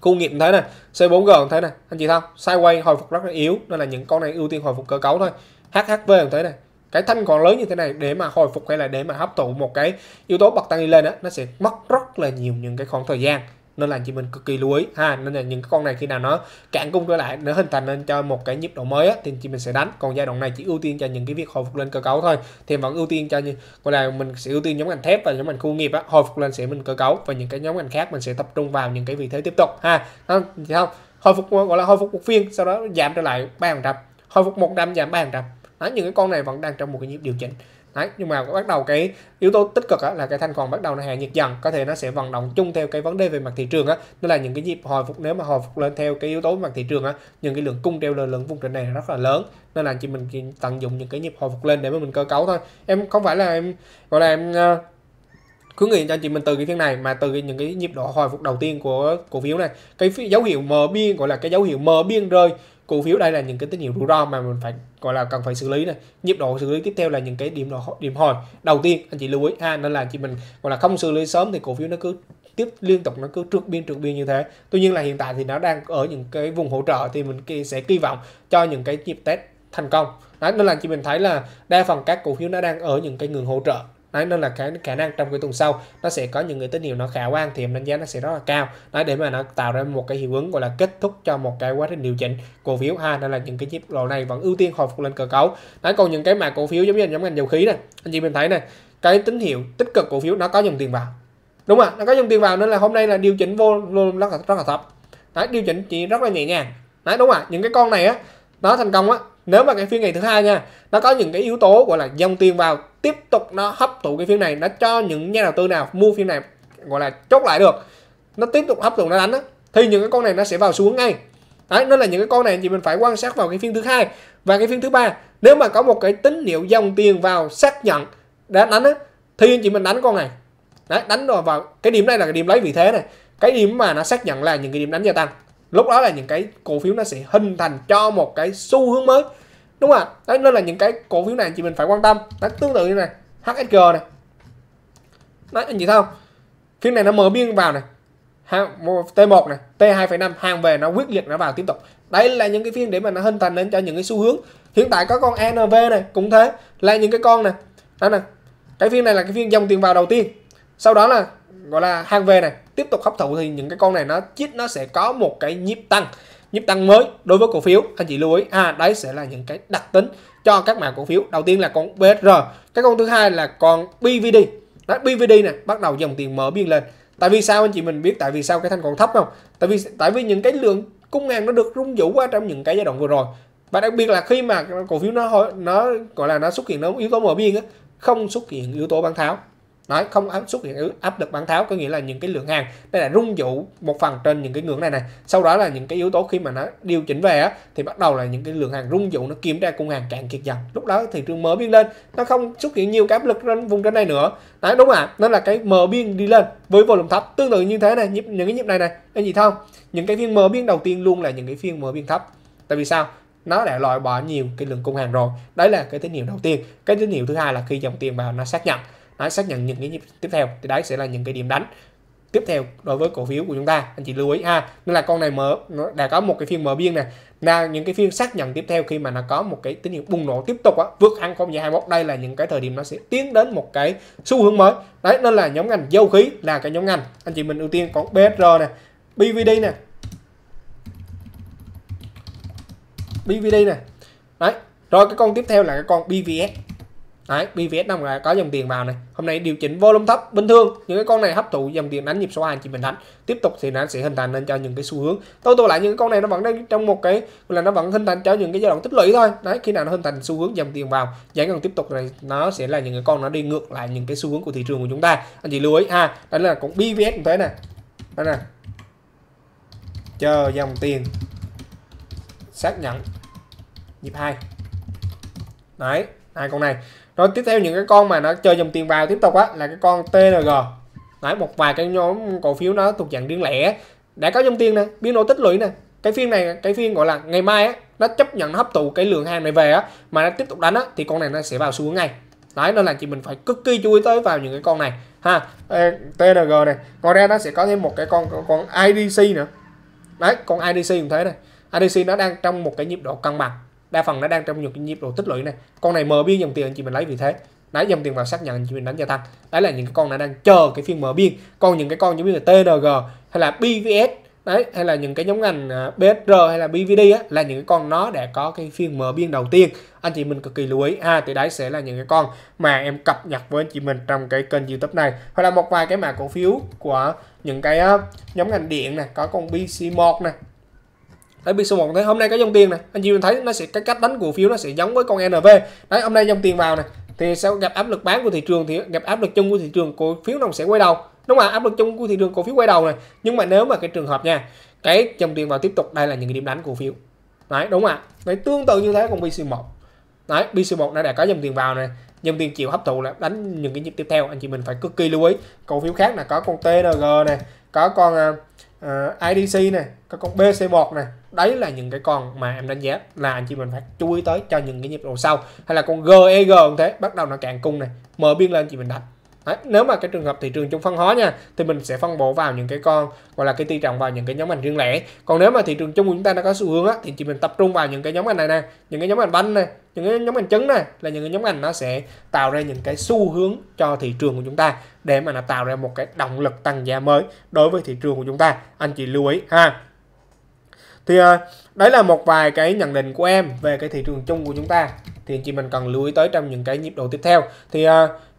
khu nghiệm thế này C4G thế này anh chị thấy không sideways hồi phục rất là yếu nên là những con này ưu tiên hồi phục cơ cấu thôi HHV thế này cái thanh còn lớn như thế này để mà hồi phục hay là để mà hấp thụ một cái yếu tố bật tăng đi lên đó, nó sẽ mất rất là nhiều những cái khoảng thời gian nên là chị mình cực kỳ lưu ý ha nên là những con này khi nào nó cạn cung trở lại nó hình thành nên cho một cái nhịp độ mới á, thì chị mình sẽ đánh còn giai đoạn này chỉ ưu tiên cho những cái việc hồi phục lên cơ cấu thôi thì vẫn ưu tiên cho như gọi là mình sẽ ưu tiên nhóm ngành thép và nhóm ngành khu nghiệp á, hồi phục lên sẽ mình cơ cấu và những cái nhóm ngành khác mình sẽ tập trung vào những cái vị thế tiếp tục ha không, không? hồi phục gọi là hồi phục một phiên sau đó giảm trở lại ba phần trăm hồi phục một năm giảm ba phần trăm những cái con này vẫn đang trong một cái nhịp điều chỉnh đấy nhưng mà bắt đầu cái yếu tố tích cực là cái thanh khoản bắt đầu nó hạ nhiệt dần có thể nó sẽ vận động chung theo cái vấn đề về mặt thị trường á nên là những cái nhịp hồi phục nếu mà hồi phục lên theo cái yếu tố mặt thị trường á những cái lượng cung treo lên lượng vùng trên này rất là lớn nên là chỉ mình chỉ tận dụng những cái nhịp hồi phục lên để mà mình cơ cấu thôi em không phải là em gọi là em uh, khuyến nghị cho chị mình từ cái phiên này mà từ cái, những cái nhịp độ hồi phục đầu tiên của cổ phiếu này cái dấu hiệu mờ biên gọi là cái dấu hiệu mờ biên rơi cổ phiếu đây là những cái tín hiệu rủi ro mà mình phải gọi là cần phải xử lý này nhịp độ xử lý tiếp theo là những cái điểm đỏ, điểm hồi đầu tiên anh chị lưu ý ha nên là chị mình gọi là không xử lý sớm thì cổ phiếu nó cứ tiếp liên tục nó cứ trượt biên trượt biên như thế tuy nhiên là hiện tại thì nó đang ở những cái vùng hỗ trợ thì mình sẽ kỳ vọng cho những cái nhịp test thành công Đấy, nên là chị mình thấy là đa phần các cổ phiếu nó đang ở những cái ngưỡng hỗ trợ đấy nên là cái khả năng trong cái tuần sau nó sẽ có những cái tín hiệu nó khả quan thì em đánh giá nó sẽ rất là cao đấy để mà nó tạo ra một cái hiệu ứng gọi là kết thúc cho một cái quá trình điều chỉnh cổ phiếu ha nên là những cái nhịp độ này vẫn ưu tiên hồi phục lên cơ cấu đấy còn những cái mà cổ phiếu giống như nhóm ngành dầu khí này anh chị mình thấy này cái tín hiệu tích cực cổ phiếu nó có dòng tiền vào đúng không ạ? nó có dòng tiền vào nên là hôm nay là điều chỉnh vô luôn rất là rất là thấp đấy điều chỉnh chỉ rất là nhẹ nhàng đấy đúng không ạ? những cái con này á nó thành công á nếu mà cái phiên ngày thứ hai nha nó có những cái yếu tố gọi là dòng tiền vào tiếp tục nó hấp thụ cái phiên này nó cho những nhà đầu tư nào mua phiên này gọi là chốt lại được nó tiếp tục hấp thụ nó đánh đó, thì những cái con này nó sẽ vào xuống ngay đấy nên là những cái con này thì mình phải quan sát vào cái phiên thứ hai và cái phiên thứ ba nếu mà có một cái tín hiệu dòng tiền vào xác nhận đã đánh á thì anh chị mình đánh con này đấy đánh rồi vào cái điểm này là cái điểm lấy vị thế này cái điểm mà nó xác nhận là những cái điểm đánh gia tăng lúc đó là những cái cổ phiếu nó sẽ hình thành cho một cái xu hướng mới đúng không ạ đấy nên là những cái cổ phiếu này chị mình phải quan tâm đấy, tương tự như này HSG này nói anh chị thấy không phiên này nó mở biên vào này T1 này T2,5 hàng về nó quyết liệt nó vào tiếp tục đây là những cái phiên để mà nó hình thành lên cho những cái xu hướng hiện tại có con NV này cũng thế là những cái con này đó nè cái phiên này là cái phiên dòng tiền vào đầu tiên sau đó là gọi là hàng về này tiếp tục hấp thụ thì những cái con này nó chít nó sẽ có một cái nhịp tăng nhịp tăng mới đối với cổ phiếu anh chị lưu ý à đấy sẽ là những cái đặc tính cho các mã cổ phiếu đầu tiên là con BSR cái con thứ hai là con BVD đó BVD này bắt đầu dòng tiền mở biên lên tại vì sao anh chị mình biết tại vì sao cái thanh còn thấp không tại vì tại vì những cái lượng cung ngang nó được rung rũ qua trong những cái giai đoạn vừa rồi và đặc biệt là khi mà cổ phiếu nó nó gọi là nó xuất hiện nó yếu tố mở biên á không xuất hiện yếu tố bán tháo nói không áp xuất hiện áp lực bán tháo có nghĩa là những cái lượng hàng đây là rung dụ một phần trên những cái ngưỡng này này sau đó là những cái yếu tố khi mà nó điều chỉnh về á thì bắt đầu là những cái lượng hàng rung dụ nó kiếm ra cung hàng cạn kiệt dần lúc đó thị trường mở biên lên nó không xuất hiện nhiều cái áp lực trên vùng trên này nữa đấy đúng ạ à? nó là cái mở biên đi lên với volume thấp tương tự như thế này nhịp, những cái nhịp này này anh gì không những cái phiên mở biên đầu tiên luôn là những cái phiên mở biên thấp tại vì sao nó đã loại bỏ nhiều cái lượng cung hàng rồi đấy là cái tín hiệu đầu tiên cái tín hiệu thứ hai là khi dòng tiền vào nó xác nhận đấy, xác nhận những cái nhịp tiếp theo thì đấy sẽ là những cái điểm đánh tiếp theo đối với cổ phiếu của chúng ta anh chị lưu ý ha nên là con này mở nó đã có một cái phiên mở biên này là những cái phiên xác nhận tiếp theo khi mà nó có một cái tín hiệu bùng nổ tiếp tục á vượt ăn 0,21 đây là những cái thời điểm nó sẽ tiến đến một cái xu hướng mới đấy nên là nhóm ngành dầu khí là cái nhóm ngành anh chị mình ưu tiên có BSR này, BVD này, BVD này, đấy rồi cái con tiếp theo là cái con BVS Đấy, BVS Đông có dòng tiền vào này. Hôm nay điều chỉnh volume thấp bình thường. Những cái con này hấp thụ dòng tiền đánh nhịp số 2 chỉ mình đánh Tiếp tục thì nó sẽ hình thành lên cho những cái xu hướng. Tôi tôi lại những cái con này nó vẫn đang trong một cái là nó vẫn hình thành cho những cái giai đoạn tích lũy thôi. Đấy, khi nào nó hình thành xu hướng dòng tiền vào, giá còn tiếp tục này nó sẽ là những cái con nó đi ngược lại những cái xu hướng của thị trường của chúng ta. Anh chị lưu ý ha. Đó là cũng BVS như thế này. Đây nè. Chờ dòng tiền xác nhận nhịp 2. Đấy, hai con này rồi tiếp theo những cái con mà nó chơi dòng tiền vào tiếp tục á là cái con TNG Đấy, một vài cái nhóm cổ phiếu nó thuộc dạng riêng lẻ đã có dòng tiền nè biên độ tích lũy nè cái phiên này cái phiên gọi là ngày mai á nó chấp nhận nó hấp thụ cái lượng hàng này về á mà nó tiếp tục đánh á thì con này nó sẽ vào xuống ngay đấy nên là chị mình phải cực kỳ chú ý tới vào những cái con này ha TNG này ngoài ra nó sẽ có thêm một cái con con IDC nữa đấy con IDC cũng thế này IDC nó đang trong một cái nhịp độ cân bằng đa phần nó đang trong những nhịp độ tích lũy này con này mở biên dòng tiền anh chị mình lấy vì thế lấy dòng tiền vào xác nhận anh chị mình đánh gia tăng đấy là những cái con này đang chờ cái phiên mở biên còn những cái con giống như là TNG hay là BVS đấy hay là những cái nhóm ngành à, BSR hay là BVD á, là những cái con nó đã có cái phiên mở biên đầu tiên anh chị mình cực kỳ lưu ý ha à, thì đấy sẽ là những cái con mà em cập nhật với anh chị mình trong cái kênh youtube này hoặc là một vài cái mã cổ phiếu của những cái nhóm ngành điện này có con BC1 này đấy biên 1 đấy hôm nay có dòng tiền này anh chị mình thấy nó sẽ cái cách đánh cổ phiếu nó sẽ giống với con NV đấy hôm nay dòng tiền vào này thì sẽ gặp áp lực bán của thị trường thì gặp áp lực chung của thị trường cổ phiếu nó sẽ quay đầu đúng không ạ áp lực chung của thị trường cổ phiếu quay đầu này nhưng mà nếu mà cái trường hợp nha cái dòng tiền vào tiếp tục đây là những điểm đánh cổ phiếu đấy đúng không ạ đấy tương tự như thế còn VC1 đấy BC1 đã, đã có dòng tiền vào này dòng tiền chịu hấp thụ là đánh những cái nhịp tiếp theo anh chị mình phải cực kỳ lưu ý cổ phiếu khác là có con TNG này có con uh, à, à, IDC này có con BC1 này đấy là những cái con mà em đánh giá là anh chị mình phải chú ý tới cho những cái nhịp độ sau hay là con GEG e cũng thế bắt đầu nó cạn cung này mở biên lên chị mình đặt Đấy, nếu mà cái trường hợp thị trường chung phân hóa nha thì mình sẽ phân bổ vào những cái con gọi là cái tỷ trọng vào những cái nhóm ngành riêng lẻ còn nếu mà thị trường chung của chúng ta đã có xu hướng á, thì chỉ mình tập trung vào những cái nhóm ngành này nè những cái nhóm ngành banh này những cái nhóm ngành trứng này là những cái nhóm ngành nó sẽ tạo ra những cái xu hướng cho thị trường của chúng ta để mà nó tạo ra một cái động lực tăng giá mới đối với thị trường của chúng ta anh chị lưu ý ha thì à, đấy là một vài cái nhận định của em về cái thị trường chung của chúng ta thì anh chị mình cần lưu ý tới trong những cái nhịp độ tiếp theo thì uh,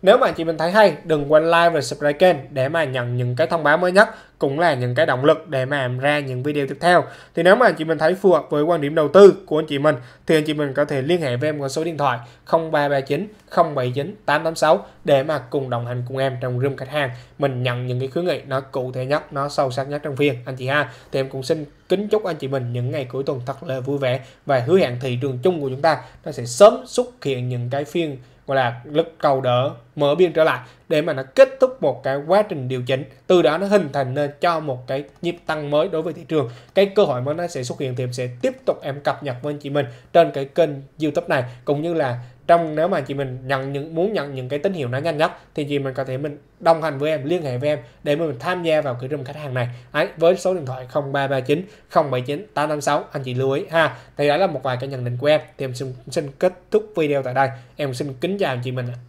nếu mà chị mình thấy hay, đừng quên like và subscribe kênh để mà nhận những cái thông báo mới nhất cũng là những cái động lực để mà làm ra những video tiếp theo. Thì nếu mà chị mình thấy phù hợp với quan điểm đầu tư của anh chị mình thì anh chị mình có thể liên hệ với em qua số điện thoại 0339 079 886 để mà cùng đồng hành cùng em trong room khách hàng. Mình nhận những cái khuyến nghị nó cụ thể nhất, nó sâu sắc nhất trong phiên anh chị ha. Thì em cũng xin kính chúc anh chị mình những ngày cuối tuần thật là vui vẻ và hứa hẹn thị trường chung của chúng ta nó sẽ sớm xuất hiện những cái phiên gọi là lực cầu đỡ mở biên trở lại để mà nó kết thúc một cái quá trình điều chỉnh từ đó nó hình thành nên cho một cái nhịp tăng mới đối với thị trường cái cơ hội mới nó sẽ xuất hiện thì em sẽ tiếp tục em cập nhật với anh chị mình trên cái kênh youtube này cũng như là trong nếu mà chị mình nhận những muốn nhận những cái tín hiệu nó nhanh nhất thì chị mình có thể mình đồng hành với em liên hệ với em để mình tham gia vào cái room khách hàng này ấy với số điện thoại 0339 079 856 anh chị lưu ý ha thì đó là một vài cái nhận định của em thì em xin, xin kết thúc video tại đây em xin kính chào anh chị mình